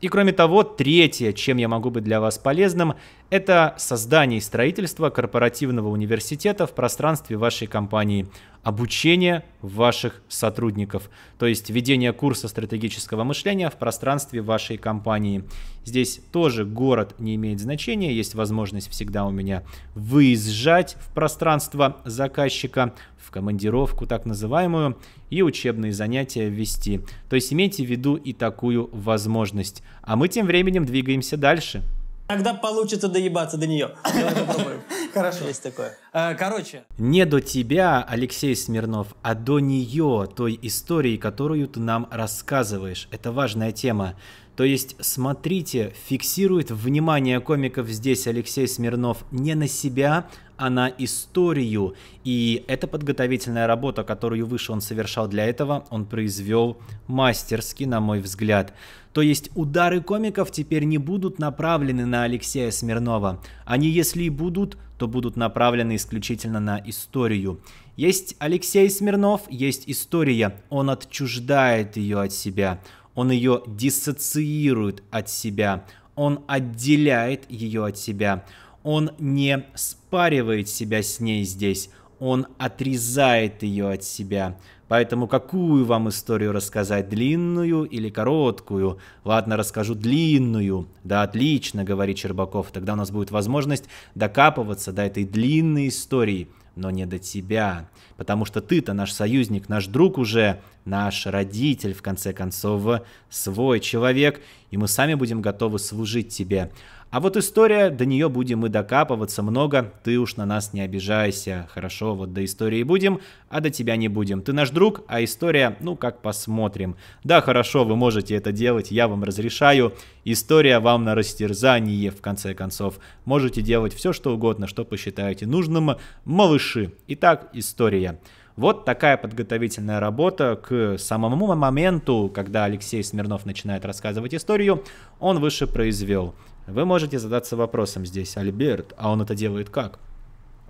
И кроме того, третье, чем я могу быть для вас полезным, это создание и строительство корпоративного университета в пространстве вашей компании, обучение ваших сотрудников, то есть введение курса стратегического мышления в пространстве вашей компании. Здесь тоже город не имеет значения, есть возможность всегда у меня выезжать в пространство заказчика, командировку так называемую и учебные занятия ввести. То есть имейте в виду и такую возможность. А мы тем временем двигаемся дальше. Тогда получится доебаться до нее. Хорошо. Есть такое. Э, короче. Не до тебя, Алексей Смирнов, а до нее, той истории, которую ты нам рассказываешь. Это важная тема. То есть, смотрите, фиксирует внимание комиков здесь Алексей Смирнов не на себя, а на историю. И эта подготовительная работа, которую выше он совершал для этого, он произвел мастерски, на мой взгляд. То есть удары комиков теперь не будут направлены на Алексея Смирнова. Они, если и будут, то будут направлены исключительно на историю. Есть Алексей Смирнов, есть история. Он отчуждает ее от себя. Он ее диссоциирует от себя. Он отделяет ее от себя. Он не спаривает себя с ней здесь, он отрезает ее от себя. Поэтому какую вам историю рассказать, длинную или короткую? Ладно, расскажу длинную. Да, отлично, говорит Чербаков. Тогда у нас будет возможность докапываться до этой длинной истории, но не до тебя. Потому что ты-то наш союзник, наш друг уже, наш родитель, в конце концов, свой человек, и мы сами будем готовы служить тебе. А вот история, до нее будем мы докапываться много, ты уж на нас не обижайся, хорошо, вот до истории будем, а до тебя не будем. Ты наш друг, а история, ну как посмотрим. Да, хорошо, вы можете это делать, я вам разрешаю, история вам на растерзание, в конце концов. Можете делать все, что угодно, что посчитаете нужным, малыши. Итак, история. История. Вот такая подготовительная работа к самому моменту, когда Алексей Смирнов начинает рассказывать историю, он выше произвел. Вы можете задаться вопросом здесь, Альберт, а он это делает как?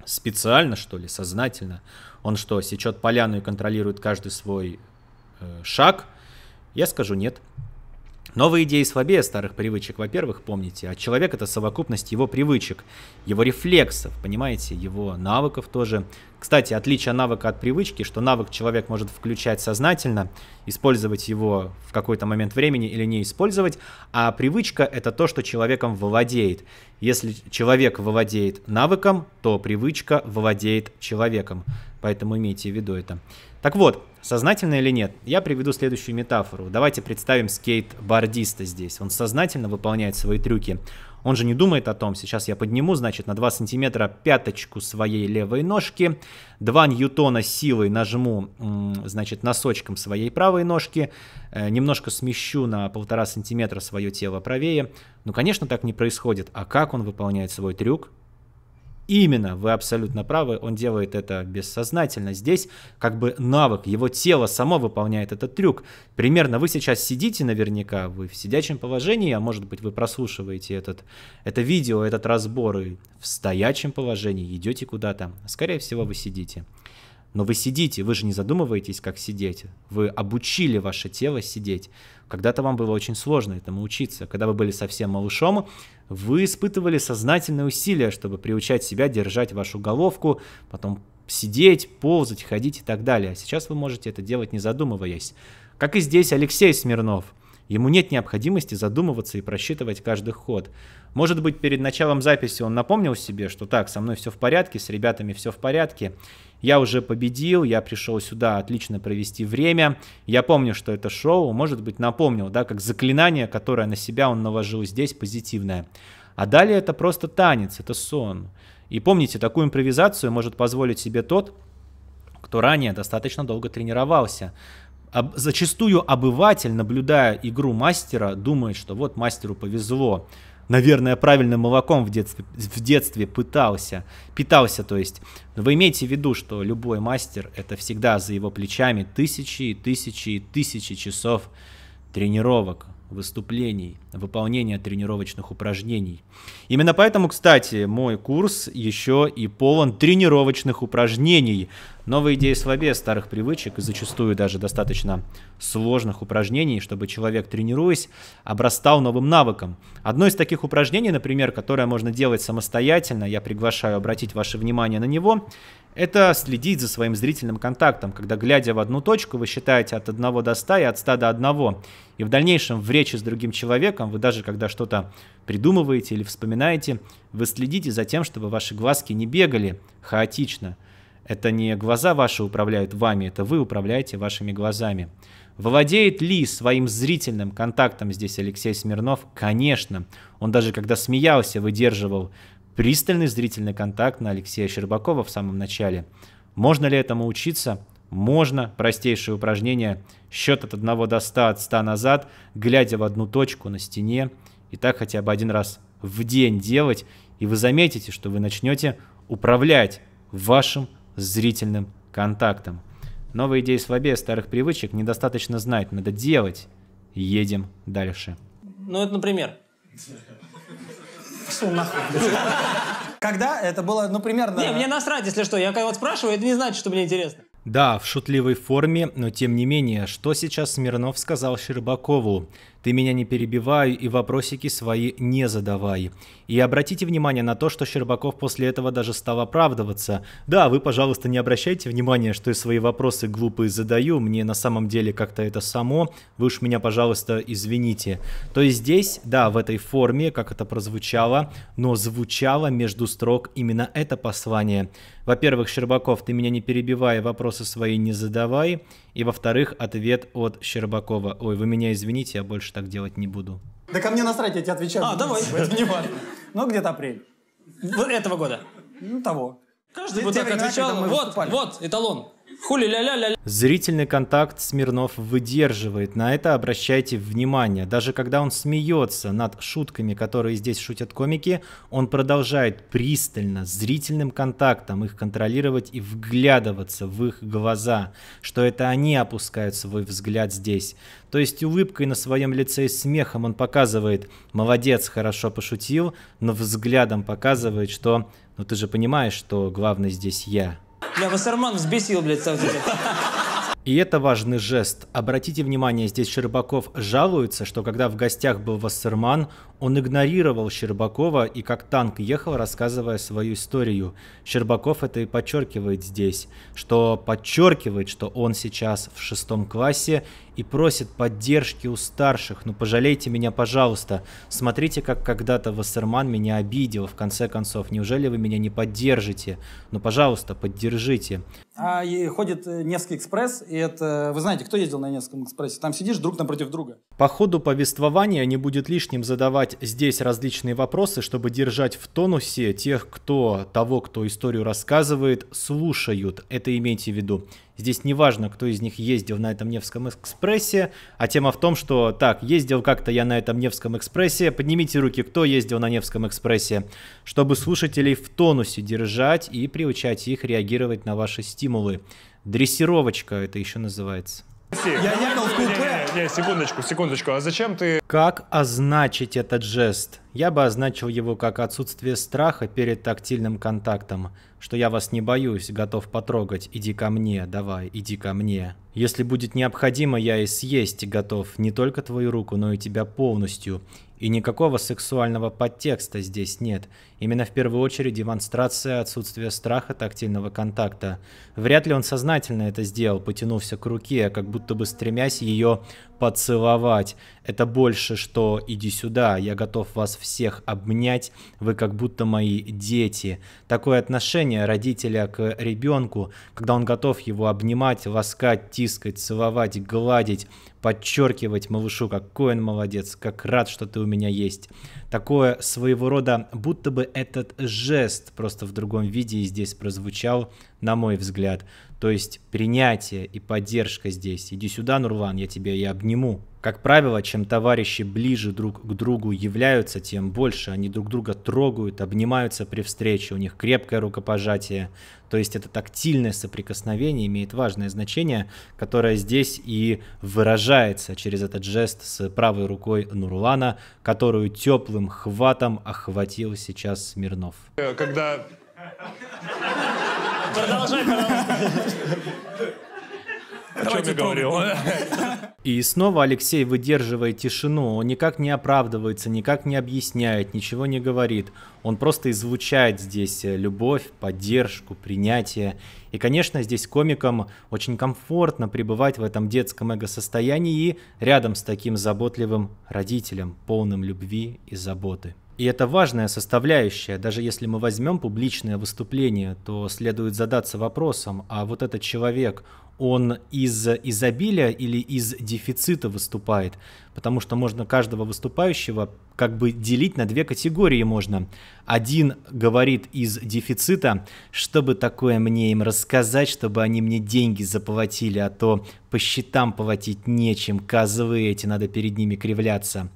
Специально, что ли, сознательно? Он что, сечет поляну и контролирует каждый свой э, шаг? Я скажу нет. Новые идеи слабее старых привычек, во-первых, помните, а человек это совокупность его привычек, его рефлексов, понимаете, его навыков тоже. Кстати, отличие навыка от привычки, что навык человек может включать сознательно, использовать его в какой-то момент времени или не использовать, а привычка это то, что человеком владеет. Если человек владеет навыком, то привычка владеет человеком. Поэтому имейте в виду это. Так вот, Сознательно или нет? Я приведу следующую метафору. Давайте представим скейтбордиста здесь. Он сознательно выполняет свои трюки. Он же не думает о том, сейчас я подниму, значит, на 2 сантиметра пяточку своей левой ножки, 2 ньютона силой нажму, значит, носочком своей правой ножки, э, немножко смещу на полтора сантиметра свое тело правее. Ну, конечно, так не происходит. А как он выполняет свой трюк? Именно, вы абсолютно правы, он делает это бессознательно. Здесь как бы навык, его тело само выполняет этот трюк. Примерно вы сейчас сидите наверняка, вы в сидячем положении, а может быть вы прослушиваете этот, это видео, этот разбор и в стоячем положении идете куда-то. Скорее всего вы сидите. Но вы сидите, вы же не задумываетесь, как сидеть. Вы обучили ваше тело сидеть. Когда-то вам было очень сложно этому учиться. Когда вы были совсем малышом, вы испытывали сознательные усилия, чтобы приучать себя держать вашу головку, потом сидеть, ползать, ходить и так далее. А сейчас вы можете это делать, не задумываясь. Как и здесь Алексей Смирнов – Ему нет необходимости задумываться и просчитывать каждый ход. Может быть, перед началом записи он напомнил себе, что так, со мной все в порядке, с ребятами все в порядке. Я уже победил, я пришел сюда отлично провести время. Я помню, что это шоу. Может быть, напомнил, да, как заклинание, которое на себя он наложил здесь, позитивное. А далее это просто танец, это сон. И помните, такую импровизацию может позволить себе тот, кто ранее достаточно долго тренировался зачастую обыватель, наблюдая игру мастера, думает, что вот мастеру повезло. Наверное, правильным молоком в детстве, в детстве пытался, питался, то есть. Вы имейте в виду, что любой мастер – это всегда за его плечами тысячи и тысячи и тысячи часов тренировок, выступлений, выполнения тренировочных упражнений. Именно поэтому, кстати, мой курс еще и полон тренировочных упражнений. Новые идеи слабее старых привычек и зачастую даже достаточно сложных упражнений, чтобы человек, тренируясь, обрастал новым навыком. Одно из таких упражнений, например, которое можно делать самостоятельно, я приглашаю обратить ваше внимание на него, это следить за своим зрительным контактом, когда, глядя в одну точку, вы считаете от одного до ста и от ста до одного. И в дальнейшем в речи с другим человеком, вы даже когда что-то придумываете или вспоминаете, вы следите за тем, чтобы ваши глазки не бегали хаотично. Это не глаза ваши управляют вами, это вы управляете вашими глазами. Владеет ли своим зрительным контактом здесь Алексей Смирнов? Конечно. Он даже когда смеялся, выдерживал пристальный зрительный контакт на Алексея Щербакова в самом начале. Можно ли этому учиться? Можно. Простейшее упражнение. Счет от 1 до 100, от 100 назад, глядя в одну точку на стене. И так хотя бы один раз в день делать, и вы заметите, что вы начнете управлять вашим зрительным контактом. Новые идеи слабее старых привычек недостаточно знать, надо делать. Едем дальше. Ну, это, например пошел нахуй. Когда это было, ну, примерно... Не, мне насрать, если что. Я когда вот спрашиваю, это не значит, что мне интересно. Да, в шутливой форме, но тем не менее, что сейчас Смирнов сказал Щербакову? Ты меня не перебивай и вопросики свои не задавай. И обратите внимание на то, что Щербаков после этого даже стал оправдываться. Да, вы, пожалуйста, не обращайте внимания, что я свои вопросы глупые задаю, мне на самом деле как-то это само, вы уж меня, пожалуйста, извините. То есть здесь, да, в этой форме, как это прозвучало, но звучало между строк именно это послание. Во-первых, Щербаков, ты меня не перебивай, вопросы свои не задавай. И во-вторых, ответ от Щербакова. Ой, вы меня извините, я больше больше так делать не буду. Да ко мне насрать, я тебе отвечаю. А, давай. Это не важно. Ну, где-то апрель. Ну, этого года. Ну, того. Каждый бы так отвечал. Вот, вот, эталон. Хули ля ля ля Зрительный контакт Смирнов выдерживает. На это обращайте внимание. Даже когда он смеется над шутками, которые здесь шутят комики, он продолжает пристально, зрительным контактом их контролировать и вглядываться в их глаза, что это они опускают свой взгляд здесь. То есть улыбкой на своем лице и смехом он показывает «молодец, хорошо пошутил», но взглядом показывает, что «ну ты же понимаешь, что главный здесь я». Бля, Вассерман взбесил, блядь, сам и это важный жест. Обратите внимание, здесь Щербаков жалуется, что когда в гостях был Вассерман, он игнорировал Щербакова и как танк ехал, рассказывая свою историю. Щербаков это и подчеркивает здесь, что подчеркивает, что он сейчас в шестом классе и просит поддержки у старших. Ну, пожалейте меня, пожалуйста. Смотрите, как когда-то Вассерман меня обидел, в конце концов. Неужели вы меня не поддержите? Ну, пожалуйста, поддержите. А и ходит э, Невский экспресс, и это... Вы знаете, кто ездил на Невском экспрессе? Там сидишь друг напротив друга. По ходу повествования не будет лишним задавать здесь различные вопросы, чтобы держать в тонусе тех, кто того, кто историю рассказывает, слушают. Это имейте в виду. Здесь не важно, кто из них ездил на этом Невском экспрессе, а тема в том, что так, ездил как-то я на этом Невском экспрессе, поднимите руки, кто ездил на Невском экспрессе, чтобы слушателей в тонусе держать и приучать их реагировать на ваши стимулы. Дрессировочка это еще называется. Я ехал в купе. Не, не, не, секундочку, секундочку. А зачем ты... Как означить этот жест? Я бы означил его как отсутствие страха перед тактильным контактом что я вас не боюсь, готов потрогать, иди ко мне, давай, иди ко мне. Если будет необходимо, я и съесть готов не только твою руку, но и тебя полностью. И никакого сексуального подтекста здесь нет. Именно в первую очередь демонстрация отсутствия страха тактильного контакта. Вряд ли он сознательно это сделал, потянулся к руке, как будто бы стремясь ее поцеловать. Это больше, что «иди сюда, я готов вас всех обнять, вы как будто мои дети». Такое отношение родителя к ребенку, когда он готов его обнимать, ласкать, тискать, целовать, гладить, подчеркивать малышу, какой он молодец, как рад, что ты у меня есть. Такое своего рода, будто бы этот жест просто в другом виде здесь прозвучал, на мой взгляд. То есть принятие и поддержка здесь. Иди сюда, Нурлан, я тебя и обниму. Как правило, чем товарищи ближе друг к другу являются, тем больше они друг друга трогают, обнимаются при встрече, у них крепкое рукопожатие. То есть это тактильное соприкосновение имеет важное значение, которое здесь и выражается через этот жест с правой рукой Нурлана, которую теплым хватом охватил сейчас Смирнов. Когда... Продолжай, пожалуйста. О чем я говорил? И снова Алексей выдерживает тишину, он никак не оправдывается, никак не объясняет, ничего не говорит. Он просто излучает здесь э, любовь, поддержку, принятие. И, конечно, здесь комикам очень комфортно пребывать в этом детском эго-состоянии и рядом с таким заботливым родителем, полным любви и заботы. И это важная составляющая. Даже если мы возьмем публичное выступление, то следует задаться вопросом, а вот этот человек, он из изобилия или из дефицита выступает, потому что можно каждого выступающего как бы делить на две категории можно. Один говорит из дефицита, чтобы такое мне им рассказать, чтобы они мне деньги заплатили, а то по счетам платить нечем, козлы эти, надо перед ними кривляться.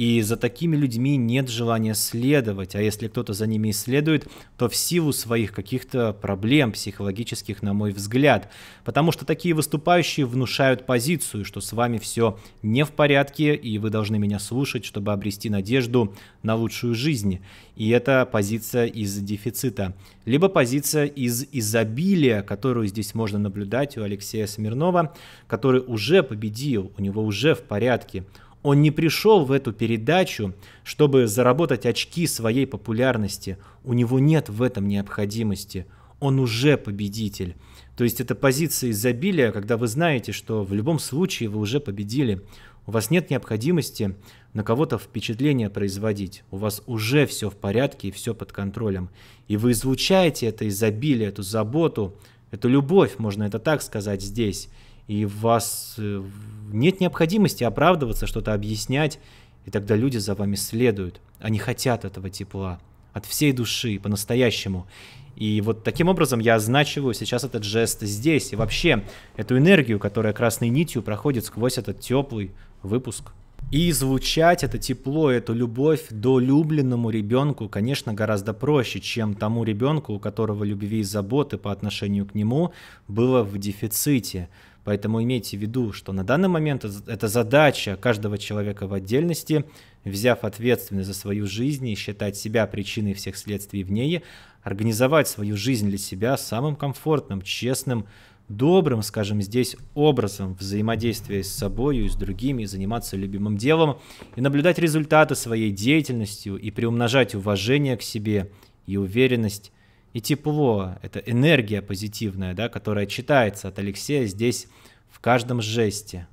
И за такими людьми нет желания следовать, а если кто-то за ними и следует, то в силу своих каких-то проблем психологических, на мой взгляд. Потому что такие выступающие внушают позицию, что с вами все не в порядке, и вы должны меня слушать, чтобы обрести надежду на лучшую жизнь. И это позиция из дефицита. Либо позиция из изобилия, которую здесь можно наблюдать у Алексея Смирнова, который уже победил, у него уже в порядке, он не пришел в эту передачу, чтобы заработать очки своей популярности. У него нет в этом необходимости. Он уже победитель. То есть это позиция изобилия, когда вы знаете, что в любом случае вы уже победили. У вас нет необходимости на кого-то впечатление производить. У вас уже все в порядке и все под контролем. И вы излучаете это изобилие, эту заботу, эту любовь, можно это так сказать, здесь и у вас э, нет необходимости оправдываться, что-то объяснять, и тогда люди за вами следуют. Они хотят этого тепла, от всей души, по-настоящему. И вот таким образом я означиваю сейчас этот жест здесь. И вообще эту энергию, которая красной нитью проходит сквозь этот теплый выпуск. И звучать это тепло, эту любовь до долюбленному ребенку, конечно, гораздо проще, чем тому ребенку, у которого любви и заботы по отношению к нему было в дефиците. Поэтому имейте в виду, что на данный момент это задача каждого человека в отдельности, взяв ответственность за свою жизнь и считать себя причиной всех следствий в ней, организовать свою жизнь для себя самым комфортным, честным, добрым, скажем, здесь образом взаимодействия с собой и с другими, и заниматься любимым делом, и наблюдать результаты своей деятельностью, и приумножать уважение к себе и уверенность и тепло, это энергия позитивная, да, которая читается от Алексея здесь в каждом жесте.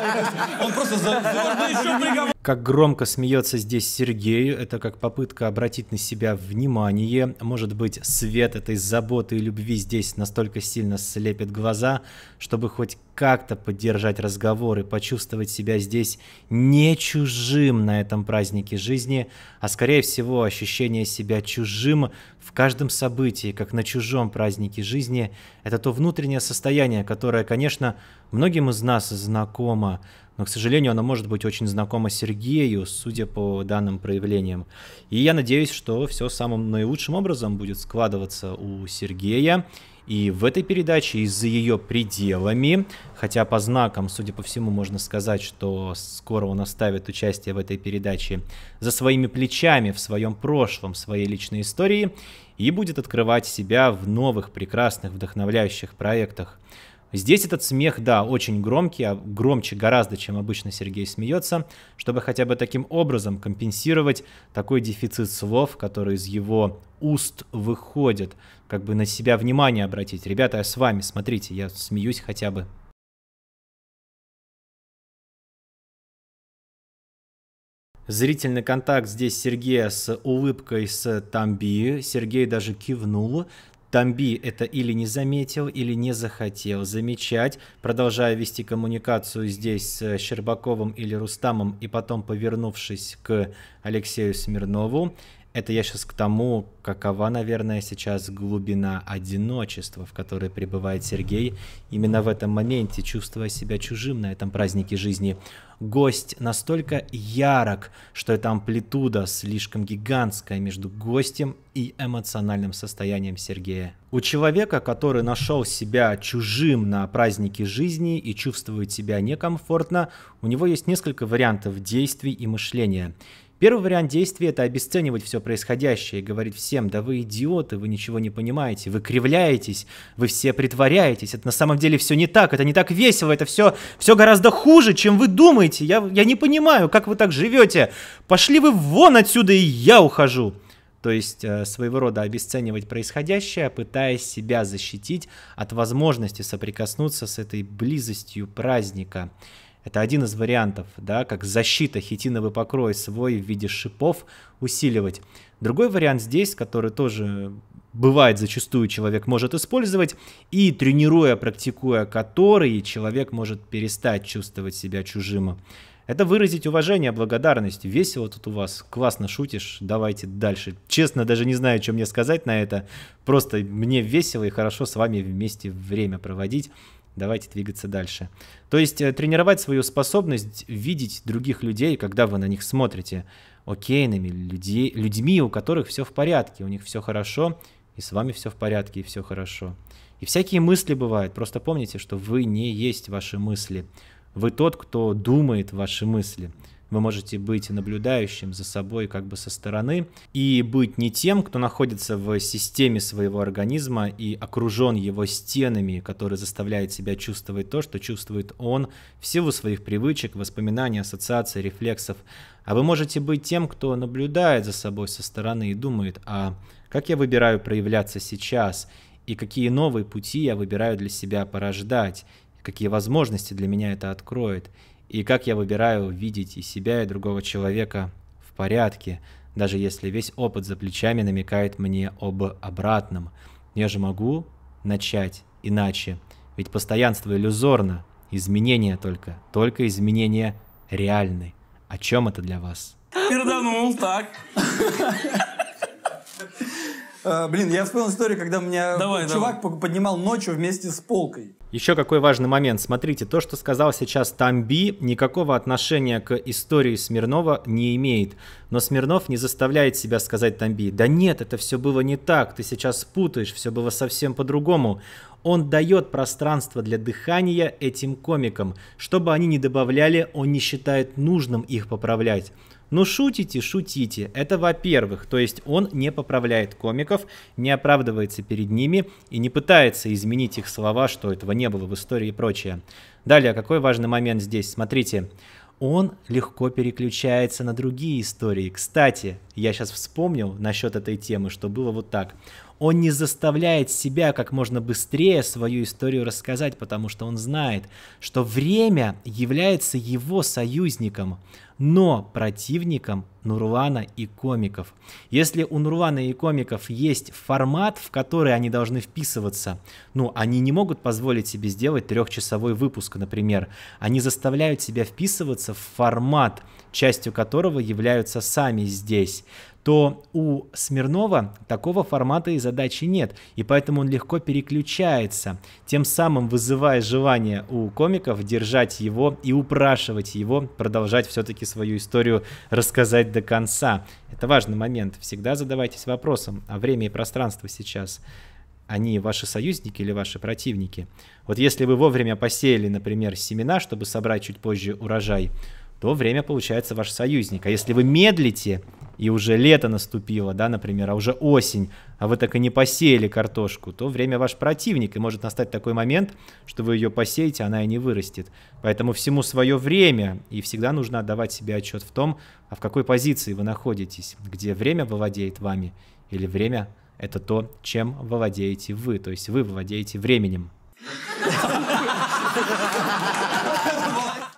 Он просто за Как громко смеется здесь Сергей, это как попытка обратить на себя внимание. Может быть, свет этой заботы и любви здесь настолько сильно слепит глаза, чтобы хоть как-то поддержать разговор и почувствовать себя здесь не чужим на этом празднике жизни, а скорее всего ощущение себя чужим в каждом событии, как на чужом празднике жизни, это то внутреннее состояние, которое, конечно, Многим из нас знакома, но, к сожалению, она может быть очень знакома Сергею, судя по данным проявлениям. И я надеюсь, что все самым наилучшим образом будет складываться у Сергея. И в этой передаче, и за ее пределами, хотя по знакам, судя по всему, можно сказать, что скоро он оставит участие в этой передаче за своими плечами, в своем прошлом, в своей личной истории, и будет открывать себя в новых, прекрасных, вдохновляющих проектах. Здесь этот смех, да, очень громкий, а громче гораздо, чем обычно Сергей смеется, чтобы хотя бы таким образом компенсировать такой дефицит слов, которые из его уст выходят, как бы на себя внимание обратить. Ребята, я а с вами, смотрите, я смеюсь хотя бы. Зрительный контакт здесь Сергея с улыбкой с Тамби. Сергей даже кивнул. Тамби это или не заметил, или не захотел замечать, продолжая вести коммуникацию здесь с э, Щербаковым или Рустамом и потом повернувшись к Алексею Смирнову, это я сейчас к тому, какова, наверное, сейчас глубина одиночества, в которой пребывает Сергей, именно в этом моменте, чувствуя себя чужим на этом празднике жизни. Гость настолько ярок, что эта амплитуда слишком гигантская между гостем и эмоциональным состоянием Сергея. У человека, который нашел себя чужим на празднике жизни и чувствует себя некомфортно, у него есть несколько вариантов действий и мышления. Первый вариант действия – это обесценивать все происходящее и говорить всем, да вы идиоты, вы ничего не понимаете, вы кривляетесь, вы все притворяетесь, это на самом деле все не так, это не так весело, это все, все гораздо хуже, чем вы думаете, я, я не понимаю, как вы так живете, пошли вы вон отсюда, и я ухожу. То есть э, своего рода обесценивать происходящее, пытаясь себя защитить от возможности соприкоснуться с этой близостью праздника. Это один из вариантов, да, как защита, хитиновый покрой свой в виде шипов усиливать. Другой вариант здесь, который тоже бывает зачастую человек может использовать, и тренируя, практикуя который, человек может перестать чувствовать себя чужим. Это выразить уважение, благодарность. Весело тут у вас, классно шутишь, давайте дальше. Честно, даже не знаю, что мне сказать на это. Просто мне весело и хорошо с вами вместе время проводить. Давайте двигаться дальше. То есть э, тренировать свою способность видеть других людей, когда вы на них смотрите, окейными людей, людьми, у которых все в порядке, у них все хорошо, и с вами все в порядке, и все хорошо. И всякие мысли бывают, просто помните, что вы не есть ваши мысли. Вы тот, кто думает ваши мысли. Вы можете быть наблюдающим за собой как бы со стороны и быть не тем, кто находится в системе своего организма и окружен его стенами, которые заставляют себя чувствовать то, что чувствует он в силу своих привычек, воспоминаний, ассоциаций, рефлексов. А вы можете быть тем, кто наблюдает за собой со стороны и думает, а как я выбираю проявляться сейчас, и какие новые пути я выбираю для себя порождать, какие возможности для меня это откроет и как я выбираю видеть и себя, и другого человека в порядке, даже если весь опыт за плечами намекает мне об обратном. Я же могу начать иначе, ведь постоянство иллюзорно, изменения только, только изменения реальны. О чем это для вас? Перданул, так. Э, блин, я вспомнил историю, когда меня чувак поднимал ночью вместе с полкой. Еще какой важный момент. Смотрите, то, что сказал сейчас Тамби, никакого отношения к истории Смирнова не имеет. Но Смирнов не заставляет себя сказать Тамби, да нет, это все было не так, ты сейчас путаешь, все было совсем по-другому. Он дает пространство для дыхания этим комикам. Чтобы они не добавляли, он не считает нужным их поправлять. Ну шутите, шутите. Это во-первых. То есть он не поправляет комиков, не оправдывается перед ними и не пытается изменить их слова, что этого не было в истории и прочее. Далее, какой важный момент здесь? Смотрите. Он легко переключается на другие истории. Кстати, я сейчас вспомнил насчет этой темы, что было вот так он не заставляет себя как можно быстрее свою историю рассказать, потому что он знает, что время является его союзником но противником Нурвана и комиков. Если у Нурвана и комиков есть формат, в который они должны вписываться, ну, они не могут позволить себе сделать трехчасовой выпуск, например. Они заставляют себя вписываться в формат, частью которого являются сами здесь то у Смирнова такого формата и задачи нет, и поэтому он легко переключается, тем самым вызывая желание у комиков держать его и упрашивать его продолжать все-таки свою историю рассказать до конца. Это важный момент. Всегда задавайтесь вопросом, а время и пространство сейчас они ваши союзники или ваши противники. Вот если вы вовремя посеяли, например, семена, чтобы собрать чуть позже урожай, то время получается ваш союзник. А если вы медлите, и уже лето наступило, да, например, а уже осень, а вы так и не посеяли картошку, то время ваш противник, и может настать такой момент, что вы ее посеете, она и не вырастет. Поэтому всему свое время, и всегда нужно отдавать себе отчет в том, а в какой позиции вы находитесь, где время владеет вами, или время — это то, чем владеете вы, то есть вы владеете временем.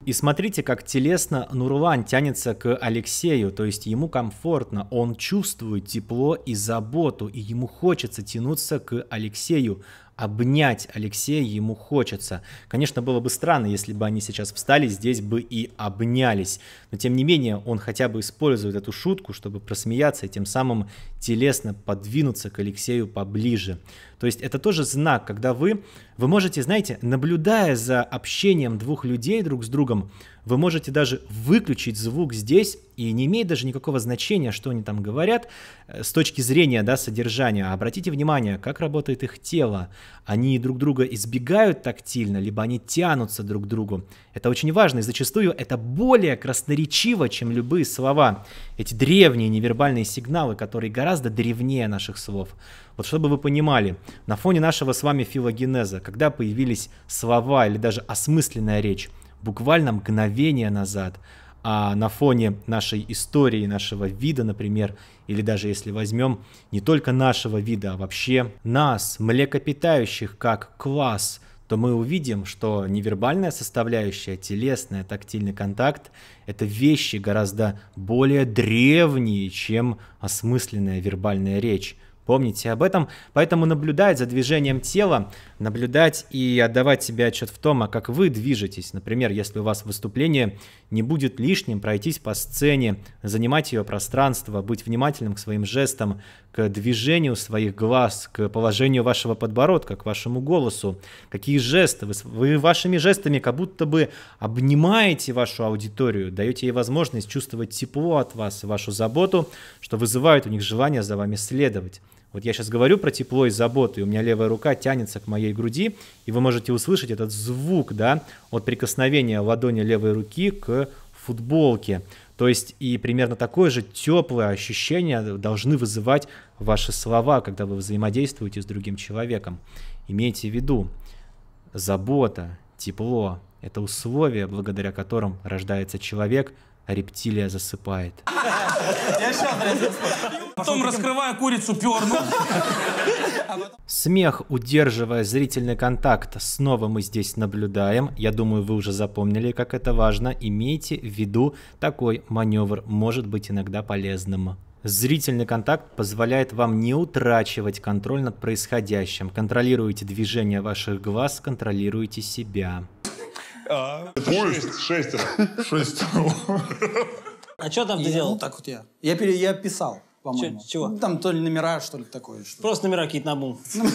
И смотрите, как телесно Нурван тянется к Алексею, то есть ему комфортно, он чувствует тепло и заботу, и ему хочется тянуться к Алексею, обнять Алексея ему хочется. Конечно, было бы странно, если бы они сейчас встали здесь бы и обнялись. Но тем не менее, он хотя бы использует эту шутку, чтобы просмеяться и тем самым телесно подвинуться к Алексею поближе. То есть это тоже знак, когда вы, вы можете, знаете, наблюдая за общением двух людей друг с другом, вы можете даже выключить звук здесь, и не имеет даже никакого значения, что они там говорят э, с точки зрения да, содержания. Обратите внимание, как работает их тело. Они друг друга избегают тактильно, либо они тянутся друг к другу. Это очень важно, и зачастую это более красноречиво, чем любые слова. Эти древние невербальные сигналы, которые гораздо древнее наших слов. Вот чтобы вы понимали, на фоне нашего с вами филогенеза, когда появились слова или даже осмысленная речь, буквально мгновение назад, а на фоне нашей истории, нашего вида, например, или даже если возьмем не только нашего вида, а вообще нас, млекопитающих, как класс, то мы увидим, что невербальная составляющая, телесная, тактильный контакт — это вещи гораздо более древние, чем осмысленная вербальная речь. Помните об этом, поэтому наблюдать за движением тела наблюдать и отдавать себе отчет в том, а как вы движетесь. Например, если у вас выступление, не будет лишним пройтись по сцене, занимать ее пространство, быть внимательным к своим жестам, к движению своих глаз, к положению вашего подбородка, к вашему голосу. Какие жесты? Вы, вы вашими жестами как будто бы обнимаете вашу аудиторию, даете ей возможность чувствовать тепло от вас, вашу заботу, что вызывает у них желание за вами следовать. Вот я сейчас говорю про тепло и заботу, и у меня левая рука тянется к моей груди, и вы можете услышать этот звук, да, от прикосновения ладони левой руки к футболке. То есть и примерно такое же теплое ощущение должны вызывать ваши слова, когда вы взаимодействуете с другим человеком. Имейте в виду, забота, тепло – это условия, благодаря которым рождается человек – рептилия засыпает. Потом раскрываю курицу, перну. Смех, удерживая зрительный контакт, снова мы здесь наблюдаем. Я думаю, вы уже запомнили, как это важно. Имейте в виду, такой маневр может быть иногда полезным. Зрительный контакт позволяет вам не утрачивать контроль над происходящим. Контролируйте движение ваших глаз, контролируйте себя. А? Поезд. Шестеро. Шестеро. А что там ты ну, делал? Ну, так вот я. Я, пере, я писал, по-моему. чего? Ну, там то ли номера, что ли, такое. Что Просто номера какие-то на бум.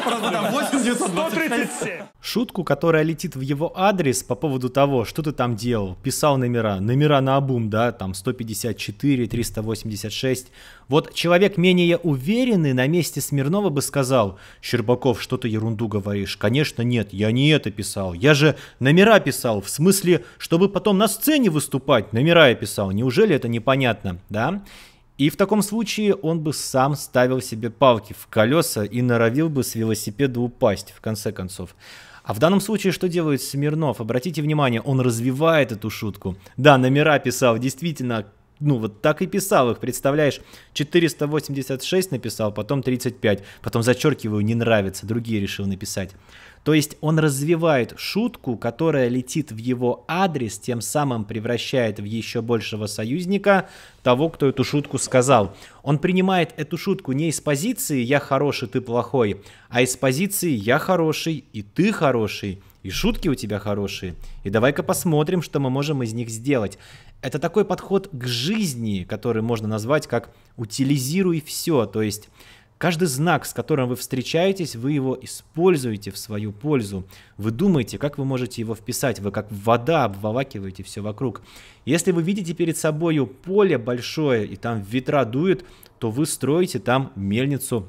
Ну, просто там 8927. Шутку, которая летит в его адрес по поводу того, что ты там делал, писал номера, номера на обум, да, там 154, 386, вот человек менее уверенный на месте Смирнова бы сказал, Щербаков, что ты ерунду говоришь? Конечно нет, я не это писал, я же номера писал, в смысле, чтобы потом на сцене выступать, номера я писал, неужели это непонятно, да? И в таком случае он бы сам ставил себе палки в колеса и норовил бы с велосипеда упасть, в конце концов. А в данном случае что делает Смирнов? Обратите внимание, он развивает эту шутку. Да, номера писал, действительно, ну, вот так и писал их, представляешь, 486 написал, потом 35, потом зачеркиваю, не нравится, другие решил написать. То есть он развивает шутку, которая летит в его адрес, тем самым превращает в еще большего союзника того, кто эту шутку сказал. Он принимает эту шутку не из позиции «я хороший, ты плохой», а из позиции «я хороший и ты хороший» и шутки у тебя хорошие, и давай-ка посмотрим, что мы можем из них сделать. Это такой подход к жизни, который можно назвать как «утилизируй все», то есть Каждый знак, с которым вы встречаетесь, вы его используете в свою пользу. Вы думаете, как вы можете его вписать, вы как вода обволакиваете все вокруг. Если вы видите перед собой поле большое и там ветра дует, то вы строите там мельницу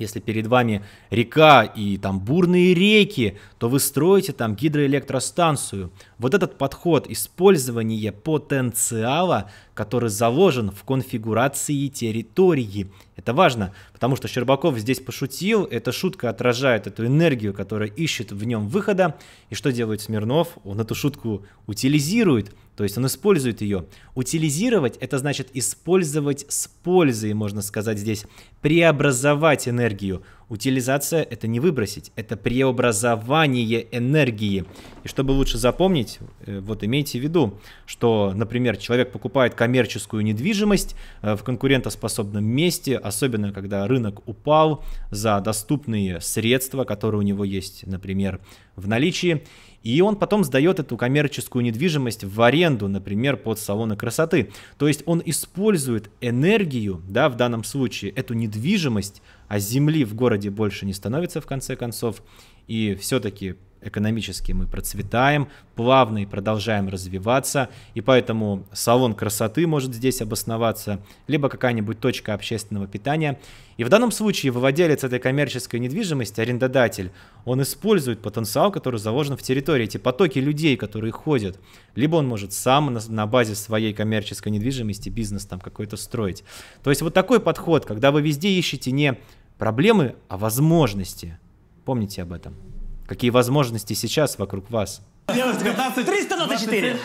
если перед вами река и там бурные реки, то вы строите там гидроэлектростанцию. Вот этот подход использования потенциала, который заложен в конфигурации территории. Это важно, потому что Щербаков здесь пошутил, эта шутка отражает эту энергию, которая ищет в нем выхода. И что делает Смирнов? Он эту шутку утилизирует то есть он использует ее. Утилизировать это значит использовать с пользой, можно сказать здесь, преобразовать энергию. Утилизация это не выбросить, это преобразование энергии. И чтобы лучше запомнить, э, вот имейте в виду, что, например, человек покупает коммерческую недвижимость э, в конкурентоспособном месте, особенно когда рынок упал за доступные средства, которые у него есть, например, в наличии, и он потом сдает эту коммерческую недвижимость в аренду, например, под салоны красоты. То есть он использует энергию, да, в данном случае, эту недвижимость, а земли в городе больше не становится в конце концов, и все-таки экономически мы процветаем, плавно и продолжаем развиваться, и поэтому салон красоты может здесь обосноваться, либо какая-нибудь точка общественного питания. И в данном случае владелец этой коммерческой недвижимости, арендодатель, он использует потенциал, который заложен в территории, эти потоки людей, которые ходят. Либо он может сам на, на базе своей коммерческой недвижимости бизнес там какой-то строить. То есть вот такой подход, когда вы везде ищете не проблемы, а возможности – Помните об этом. Какие возможности сейчас вокруг вас? 15, 324.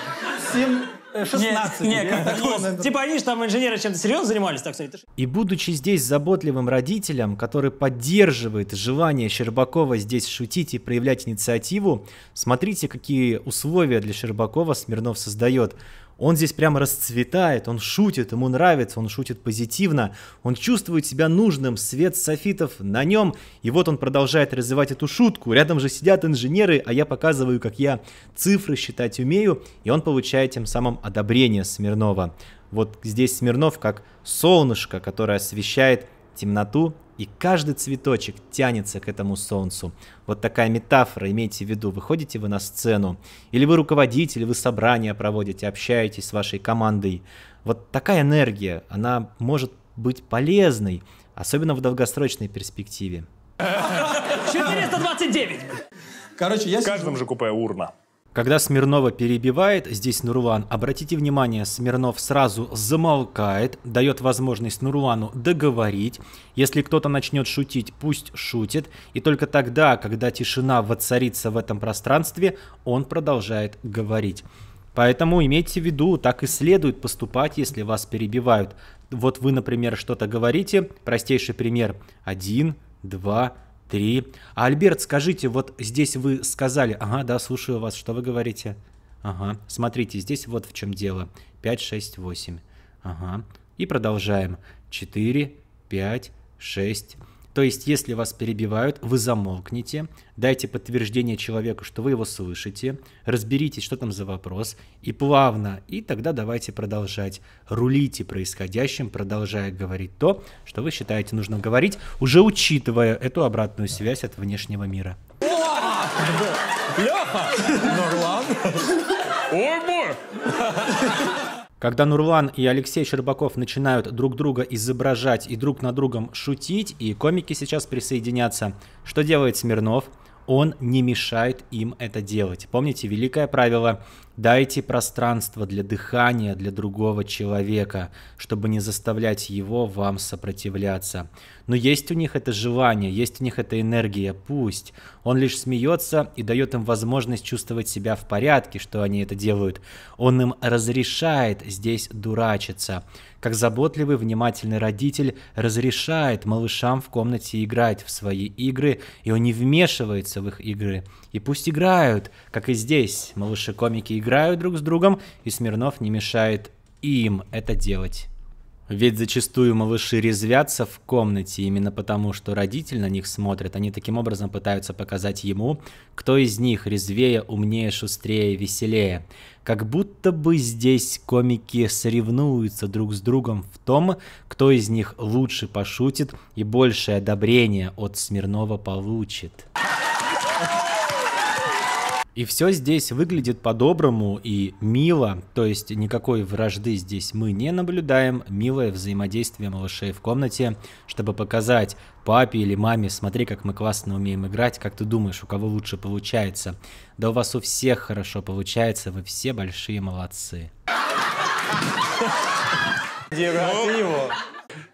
7, 16. Не, не, как такое, типа они же там инженеры чем-то серьезно занимались, так сказать. И будучи здесь заботливым родителем, который поддерживает желание Щербакова здесь шутить и проявлять инициативу, смотрите, какие условия для Щербакова Смирнов создает. Он здесь прямо расцветает, он шутит, ему нравится, он шутит позитивно, он чувствует себя нужным, свет софитов на нем, и вот он продолжает развивать эту шутку. Рядом же сидят инженеры, а я показываю, как я цифры считать умею, и он получает тем самым одобрение Смирнова. Вот здесь Смирнов как солнышко, которое освещает темноту и каждый цветочек тянется к этому солнцу. Вот такая метафора, имейте в виду, выходите вы на сцену, или вы руководитель, вы собрание проводите, общаетесь с вашей командой. Вот такая энергия, она может быть полезной, особенно в долгосрочной перспективе. 429! Короче, я В каждом же купе урна. Когда Смирнова перебивает, здесь Нурлан, обратите внимание, Смирнов сразу замолкает, дает возможность Нурлану договорить. Если кто-то начнет шутить, пусть шутит. И только тогда, когда тишина воцарится в этом пространстве, он продолжает говорить. Поэтому имейте в виду, так и следует поступать, если вас перебивают. Вот вы, например, что-то говорите, простейший пример, один, два, три. А, Альберт, скажите, вот здесь вы сказали, ага, да, слушаю вас, что вы говорите? Ага, смотрите, здесь вот в чем дело. 5, 6, 8. Ага. И продолжаем. 4, 5, 6, то есть, если вас перебивают, вы замолкните, дайте подтверждение человеку, что вы его слышите, разберитесь, что там за вопрос, и плавно, и тогда давайте продолжать. Рулите происходящим, продолжая говорить то, что вы считаете нужным говорить, уже учитывая эту обратную связь от внешнего мира. Леха! Нурлан! Ой, когда Нурлан и Алексей Щербаков начинают друг друга изображать и друг на другом шутить, и комики сейчас присоединятся, что делает Смирнов? Он не мешает им это делать. Помните великое правило Дайте пространство для дыхания для другого человека, чтобы не заставлять его вам сопротивляться. Но есть у них это желание, есть у них эта энергия, пусть. Он лишь смеется и дает им возможность чувствовать себя в порядке, что они это делают. Он им разрешает здесь дурачиться. Как заботливый, внимательный родитель разрешает малышам в комнате играть в свои игры, и он не вмешивается в их игры. И пусть играют, как и здесь малыши-комики играют играют друг с другом, и Смирнов не мешает им это делать. Ведь зачастую малыши резвятся в комнате именно потому, что родители на них смотрят. Они таким образом пытаются показать ему, кто из них резвее, умнее, шустрее, веселее. Как будто бы здесь комики соревнуются друг с другом в том, кто из них лучше пошутит и большее одобрение от Смирнова получит. И все здесь выглядит по-доброму и мило, то есть никакой вражды здесь мы не наблюдаем, милое взаимодействие малышей в комнате, чтобы показать папе или маме, смотри, как мы классно умеем играть, как ты думаешь, у кого лучше получается. Да у вас у всех хорошо получается, вы все большие молодцы.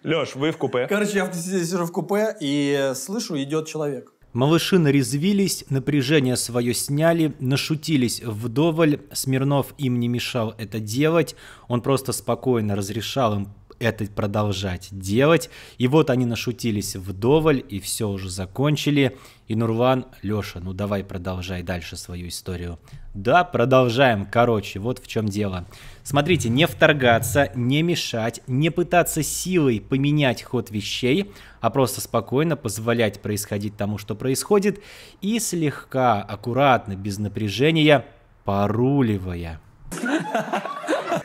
Леш, вы в купе. Короче, я сижу в купе и слышу, идет человек. Малыши нарезвились, напряжение свое сняли, нашутились вдоволь. Смирнов им не мешал это делать. Он просто спокойно разрешал им это продолжать делать. И вот они нашутились вдоволь, и все уже закончили. И Нурван, Леша, ну давай продолжай дальше свою историю. Да, продолжаем. Короче, вот в чем дело. Смотрите, не вторгаться, не мешать, не пытаться силой поменять ход вещей, а просто спокойно позволять происходить тому, что происходит, и слегка, аккуратно, без напряжения, поруливая.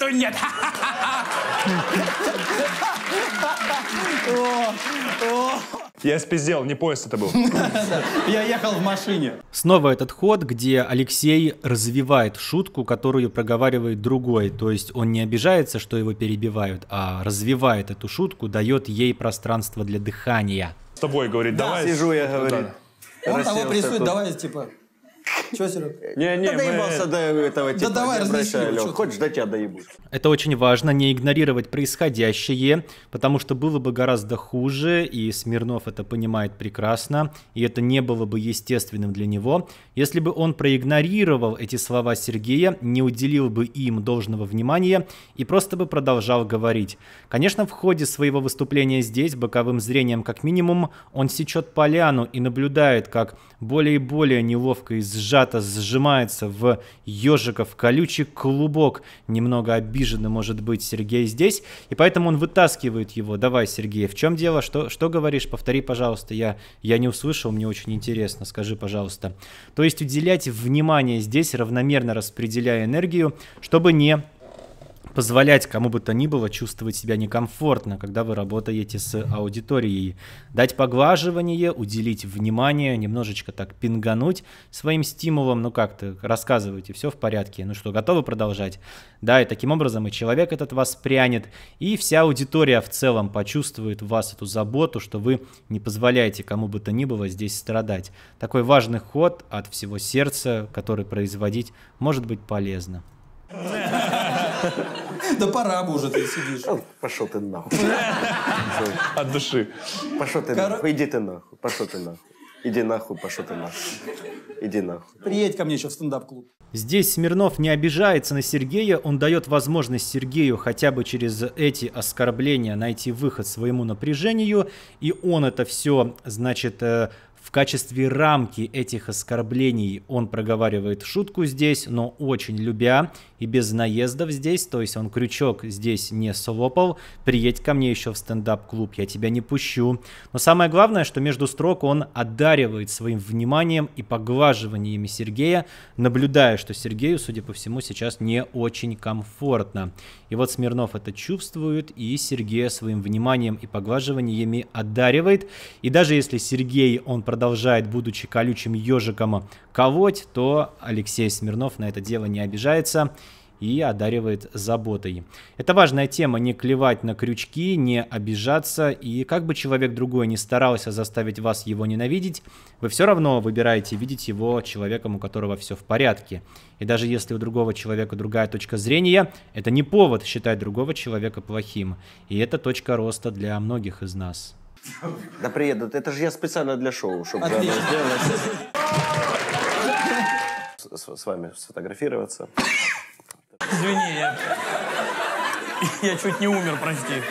Ну нет! Я спиздел, не поезд это был. Я ехал в машине. Снова этот ход, где Алексей развивает шутку, которую проговаривает другой. То есть он не обижается, что его перебивают, а развивает эту шутку, дает ей пространство для дыхания. С тобой, говорит, давай. Да, сижу я, говорю. Он того прессует, давай, типа, Че, Серег? Не-не, да доебался до этого типа. Да давай, разрешай, Хочешь, до тебя доебусь. Это очень важно, не игнорировать происходящее, потому что было бы гораздо хуже, и Смирнов это понимает прекрасно, и это не было бы естественным для него, если бы он проигнорировал эти слова Сергея, не уделил бы им должного внимания и просто бы продолжал говорить. Конечно, в ходе своего выступления здесь, боковым зрением как минимум, он сечет поляну и наблюдает, как более и более неловко из сжато сжимается в ежиков колючий клубок. Немного обиженно может быть Сергей здесь, и поэтому он вытаскивает его. Давай, Сергей, в чем дело? Что, что говоришь? Повтори, пожалуйста, я, я не услышал, мне очень интересно, скажи, пожалуйста. То есть уделять внимание здесь, равномерно распределяя энергию, чтобы не позволять кому бы то ни было чувствовать себя некомфортно, когда вы работаете с аудиторией. Дать поглаживание, уделить внимание, немножечко так пингануть своим стимулом, ну как-то рассказывайте, все в порядке, ну что, готовы продолжать? Да, и таким образом и человек этот вас прянет, и вся аудитория в целом почувствует в вас эту заботу, что вы не позволяете кому бы то ни было здесь страдать. Такой важный ход от всего сердца, который производить, может быть полезно. Да пора бы уже ты сидишь. Ну, пошел ты нахуй. От души. Пошел ты нахуй. Иди ты нахуй. Пошел ты нахуй. Иди нахуй, пошел ты нахуй. Иди нахуй. Приедь ко мне еще в стендап-клуб. Здесь Смирнов не обижается на Сергея, он дает возможность Сергею хотя бы через эти оскорбления найти выход своему напряжению, и он это все, значит, э, в качестве рамки этих оскорблений он проговаривает шутку здесь, но очень любя и без наездов здесь, то есть он крючок здесь не слопал, приедь ко мне еще в стендап-клуб, я тебя не пущу. Но самое главное, что между строк он одаривает своим вниманием и поглаживаниями Сергея, наблюдая, что Сергею, судя по всему, сейчас не очень комфортно. И вот Смирнов это чувствует, и Сергея своим вниманием и поглаживаниями одаривает. И даже если Сергей, он продолжает, будучи колючим ежиком, колоть, то Алексей Смирнов на это дело не обижается – и одаривает заботой. Это важная тема, не клевать на крючки, не обижаться, и как бы человек другой не старался заставить вас его ненавидеть, вы все равно выбираете видеть его человеком, у которого все в порядке. И даже если у другого человека другая точка зрения, это не повод считать другого человека плохим. И это точка роста для многих из нас. Да приедут, это же я специально для шоу, чтобы сделать. С, с вами сфотографироваться. Извини, я... Я чуть не умер, прости.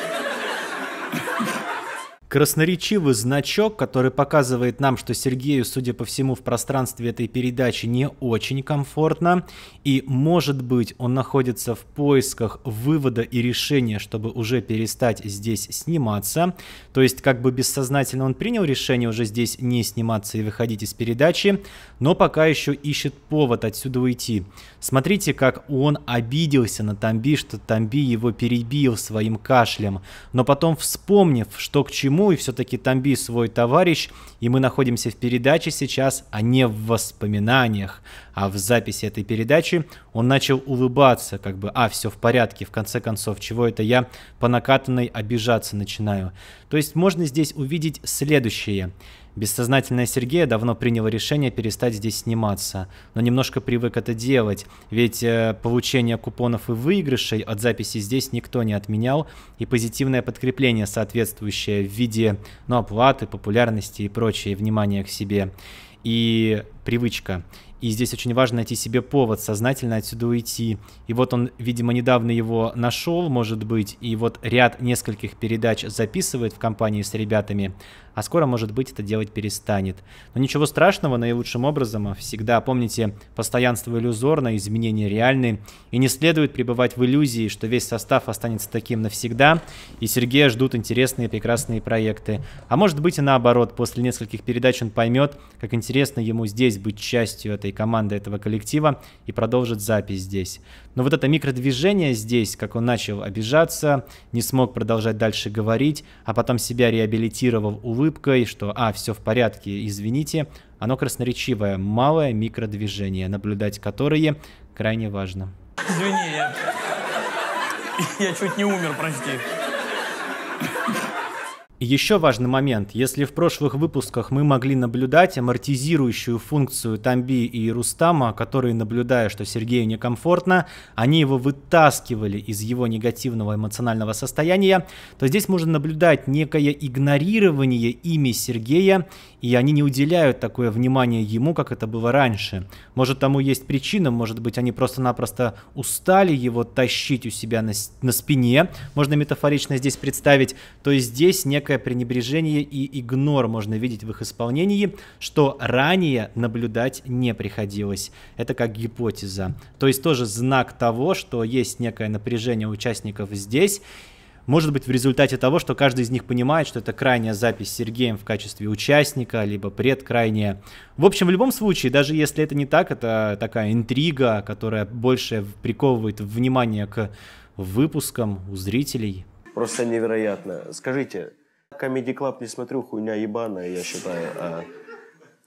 Красноречивый значок, который показывает нам, что Сергею, судя по всему, в пространстве этой передачи не очень комфортно, и, может быть, он находится в поисках вывода и решения, чтобы уже перестать здесь сниматься. То есть, как бы бессознательно он принял решение уже здесь не сниматься и выходить из передачи, но пока еще ищет повод отсюда уйти. Смотрите, как он обиделся на Тамби, что Тамби его перебил своим кашлем, но потом, вспомнив, что к чему всему, и все-таки Тамби свой товарищ, и мы находимся в передаче сейчас, а не в воспоминаниях, а в записи этой передачи. Он начал улыбаться, как бы, а, все в порядке, в конце концов, чего это я по накатанной обижаться начинаю. То есть можно здесь увидеть следующее. Бессознательное Сергея давно приняло решение перестать здесь сниматься, но немножко привык это делать, ведь э, получение купонов и выигрышей от записи здесь никто не отменял, и позитивное подкрепление соответствующее в виде ну, оплаты, популярности и прочее, внимания к себе. И привычка. И здесь очень важно найти себе повод, сознательно отсюда уйти. И вот он, видимо, недавно его нашел, может быть, и вот ряд нескольких передач записывает в компании с ребятами, а скоро, может быть, это делать перестанет. Но ничего страшного, наилучшим образом а всегда помните, постоянство иллюзорно, изменения реальны, и не следует пребывать в иллюзии, что весь состав останется таким навсегда, и Сергея ждут интересные прекрасные проекты. А может быть и наоборот, после нескольких передач он поймет, как интересно ему здесь здесь, быть частью этой команды, этого коллектива и продолжить запись здесь. Но вот это микродвижение здесь, как он начал обижаться, не смог продолжать дальше говорить, а потом себя реабилитировал улыбкой, что «а, все в порядке, извините», оно красноречивое, малое микродвижение, наблюдать которые крайне важно. Извини, я, я чуть не умер, прости. Еще важный момент. Если в прошлых выпусках мы могли наблюдать амортизирующую функцию Тамби и Рустама, которые, наблюдая, что Сергею некомфортно, они его вытаскивали из его негативного эмоционального состояния, то здесь можно наблюдать некое игнорирование ими Сергея и они не уделяют такое внимание ему, как это было раньше. Может, тому есть причина, может быть, они просто-напросто устали его тащить у себя на, на спине, можно метафорично здесь представить, то есть здесь некое пренебрежение и игнор можно видеть в их исполнении, что ранее наблюдать не приходилось. Это как гипотеза. То есть тоже знак того, что есть некое напряжение участников здесь, может быть, в результате того, что каждый из них понимает, что это крайняя запись с Сергеем в качестве участника, либо предкрайняя. В общем, в любом случае, даже если это не так, это такая интрига, которая больше приковывает внимание к выпускам у зрителей. Просто невероятно. Скажите, Comedy Club не смотрю, хуйня ебаная, я считаю. А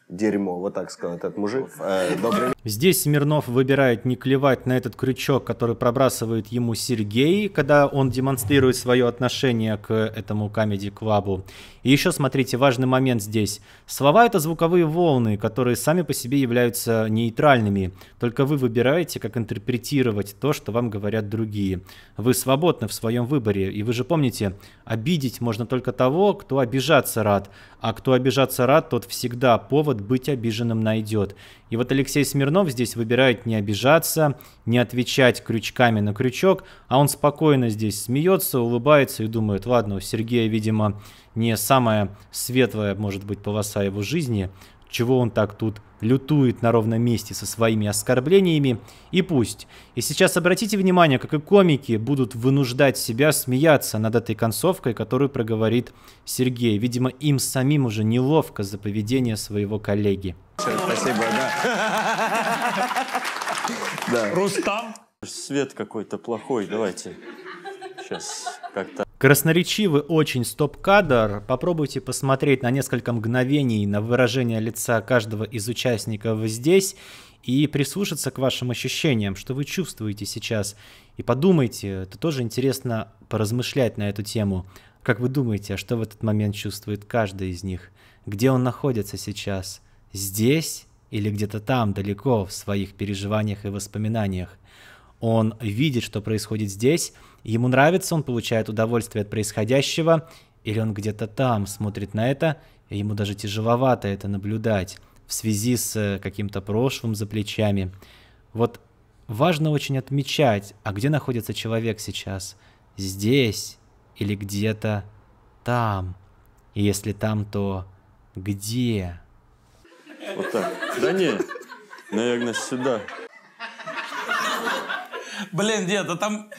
дерьмо, вот так сказал этот мужик. Э, добрый... Здесь Смирнов выбирает не клевать на этот крючок, который пробрасывает ему Сергей, когда он демонстрирует свое отношение к этому комеди-клабу, и еще смотрите, важный момент здесь. Слова это звуковые волны, которые сами по себе являются нейтральными. Только вы выбираете, как интерпретировать то, что вам говорят другие. Вы свободны в своем выборе. И вы же помните, обидеть можно только того, кто обижаться рад. А кто обижаться рад, тот всегда повод быть обиженным найдет. И вот Алексей Смирнов здесь выбирает не обижаться, не отвечать крючками на крючок, а он спокойно здесь смеется, улыбается и думает, ладно, у Сергея, видимо, не самая светлая, может быть, полоса его жизни, чего он так тут лютует на ровном месте со своими оскорблениями, и пусть. И сейчас обратите внимание, как и комики будут вынуждать себя смеяться над этой концовкой, которую проговорит Сергей. Видимо, им самим уже неловко за поведение своего коллеги. Спасибо, да. да. Рустам? Свет какой-то плохой, давайте сейчас как-то... Красноречивый очень стоп-кадр. Попробуйте посмотреть на несколько мгновений на выражение лица каждого из участников здесь и прислушаться к вашим ощущениям, что вы чувствуете сейчас. И подумайте, это тоже интересно поразмышлять на эту тему. Как вы думаете, а что в этот момент чувствует каждый из них? Где он находится сейчас? Здесь или где-то там, далеко, в своих переживаниях и воспоминаниях? Он видит, что происходит здесь, Ему нравится, он получает удовольствие от происходящего, или он где-то там смотрит на это, и ему даже тяжеловато это наблюдать в связи с э, каким-то прошлым за плечами. Вот важно очень отмечать, а где находится человек сейчас? Здесь или где-то там? И если там, то где? Вот так. Да не, наверное, сюда. Блин, дед, а там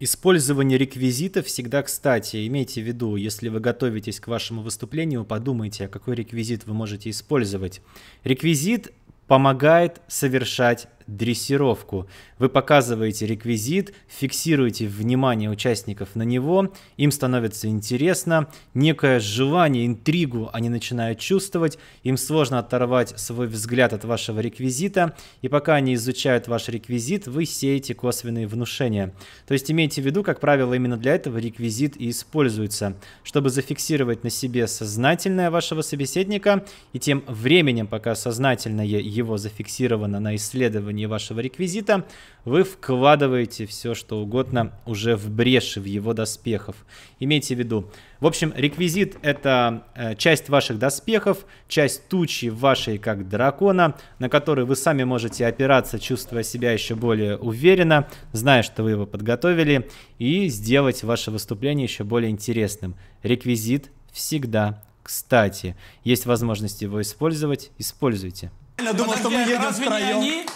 Использование реквизита всегда кстати. Имейте в виду, если вы готовитесь к вашему выступлению, подумайте, а какой реквизит вы можете использовать. Реквизит помогает совершать дрессировку. Вы показываете реквизит, фиксируете внимание участников на него, им становится интересно, некое желание, интригу они начинают чувствовать, им сложно оторвать свой взгляд от вашего реквизита, и пока они изучают ваш реквизит, вы сеете косвенные внушения. То есть имейте в виду, как правило, именно для этого реквизит и используется, чтобы зафиксировать на себе сознательное вашего собеседника, и тем временем, пока сознательное его зафиксировано на исследовании, требований вашего реквизита, вы вкладываете все, что угодно уже в бреши, в его доспехов. Имейте в виду. В общем, реквизит — это э, часть ваших доспехов, часть тучи вашей как дракона, на которой вы сами можете опираться, чувствуя себя еще более уверенно, зная, что вы его подготовили, и сделать ваше выступление еще более интересным. Реквизит всегда кстати. Есть возможность его использовать, используйте. Я думал, что мы а едем Разве не они?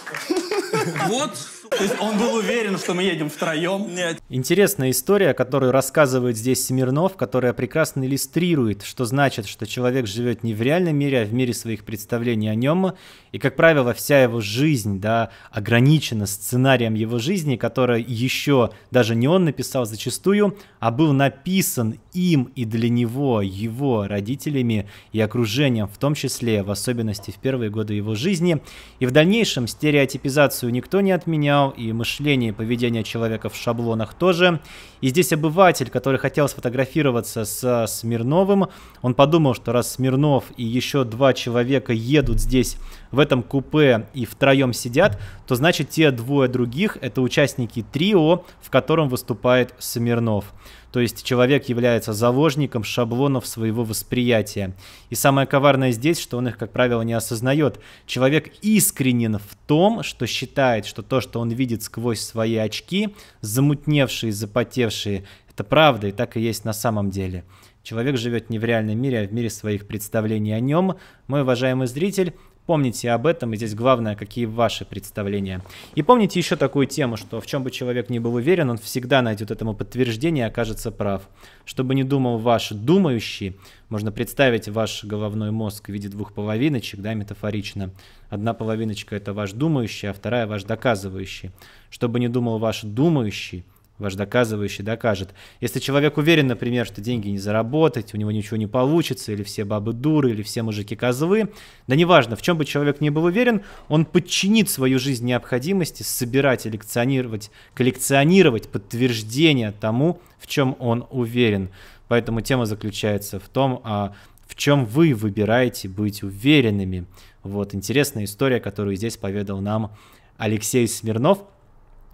Вот. То есть он был уверен, что мы едем втроем? Нет. Интересная история, которую рассказывает здесь Смирнов, которая прекрасно иллюстрирует, что значит, что человек живет не в реальном мире, а в мире своих представлений о нем. И, как правило, вся его жизнь да, ограничена сценарием его жизни, который еще даже не он написал зачастую, а был написан им и для него, его родителями и окружением, в том числе, в особенности в первые годы его жизни. И в дальнейшем стереотипизацию никто не отменял, понял, и мышление, и поведение человека в шаблонах тоже. И здесь обыватель, который хотел сфотографироваться с Смирновым, он подумал, что раз Смирнов и еще два человека едут здесь в этом купе и втроем сидят, то значит те двое других это участники трио, в котором выступает Смирнов. То есть человек является заложником шаблонов своего восприятия. И самое коварное здесь, что он их, как правило, не осознает. Человек искренен в том, что считает, что то, что он видит сквозь свои очки, замутневшие, запотевшие, это правда и так и есть на самом деле. Человек живет не в реальном мире, а в мире своих представлений о нем. Мой уважаемый зритель, Помните об этом, и здесь главное, какие ваши представления. И помните еще такую тему, что в чем бы человек ни был уверен, он всегда найдет этому подтверждение и окажется прав. Чтобы не думал ваш думающий, можно представить ваш головной мозг в виде двух половиночек, да, метафорично. Одна половиночка – это ваш думающий, а вторая – ваш доказывающий. Чтобы не думал ваш думающий, Ваш доказывающий докажет. Если человек уверен, например, что деньги не заработать, у него ничего не получится, или все бабы дуры, или все мужики козлы, да неважно, в чем бы человек не был уверен, он подчинит свою жизнь необходимости собирать коллекционировать, коллекционировать подтверждение тому, в чем он уверен. Поэтому тема заключается в том, а в чем вы выбираете быть уверенными. Вот интересная история, которую здесь поведал нам Алексей Смирнов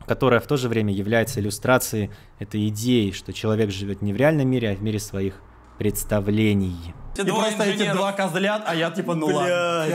которая в то же время является иллюстрацией этой идеи, что человек живет не в реальном мире, а в мире своих представлений. И просто инженеров. эти два козлят, а я типа ну ладно,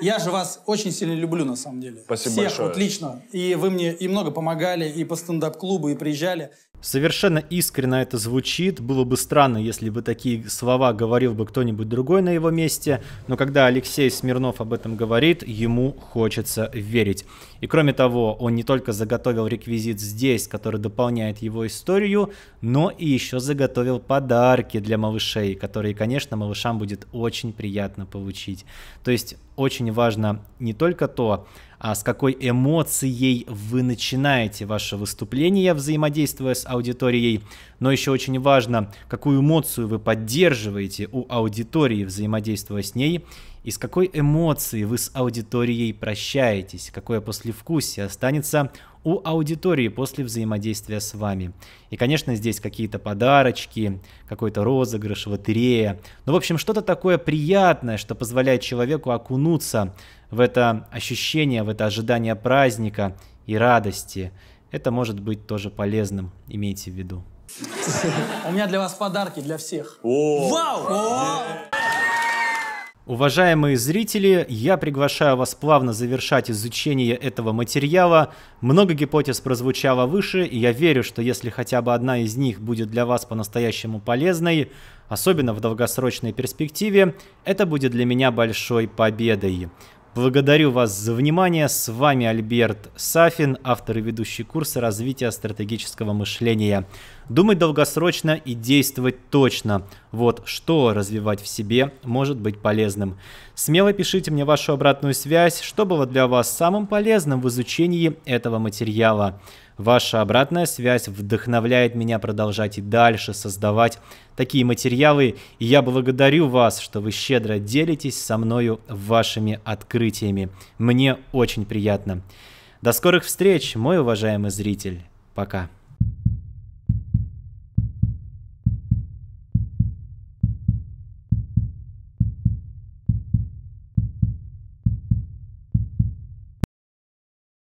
я же вас очень сильно люблю, на самом деле. Спасибо Всех, большое. вот лично. И вы мне и много помогали, и по стендап-клубу, и приезжали. Совершенно искренно это звучит. Было бы странно, если бы такие слова говорил бы кто-нибудь другой на его месте. Но когда Алексей Смирнов об этом говорит, ему хочется верить. И кроме того, он не только заготовил реквизит здесь, который дополняет его историю, но и еще заготовил подарки для малышей, которые, конечно, малышам будет очень приятно получить. То есть очень важно не только то, а с какой эмоцией вы начинаете ваше выступление, взаимодействуя с аудиторией, но еще очень важно, какую эмоцию вы поддерживаете у аудитории, взаимодействуя с ней, и с какой эмоцией вы с аудиторией прощаетесь, какое послевкусие останется у аудитории после взаимодействия с вами. И, конечно, здесь какие-то подарочки, какой-то розыгрыш, лотерея. Ну, в общем, что-то такое приятное, что позволяет человеку окунуться в это ощущение, в это ожидание праздника и радости. Это может быть тоже полезным, имейте в виду. У меня для вас подарки для всех. Вау! Уважаемые зрители, я приглашаю вас плавно завершать изучение этого материала. Много гипотез прозвучало выше, и я верю, что если хотя бы одна из них будет для вас по-настоящему полезной, особенно в долгосрочной перспективе, это будет для меня большой победой. Благодарю вас за внимание. С вами Альберт Сафин, автор и ведущий курса развития стратегического мышления. Думать долгосрочно и действовать точно. Вот что развивать в себе может быть полезным. Смело пишите мне вашу обратную связь, что было для вас самым полезным в изучении этого материала. Ваша обратная связь вдохновляет меня продолжать и дальше создавать такие материалы, и я благодарю вас, что вы щедро делитесь со мною вашими открытиями. Мне очень приятно. До скорых встреч, мой уважаемый зритель. Пока.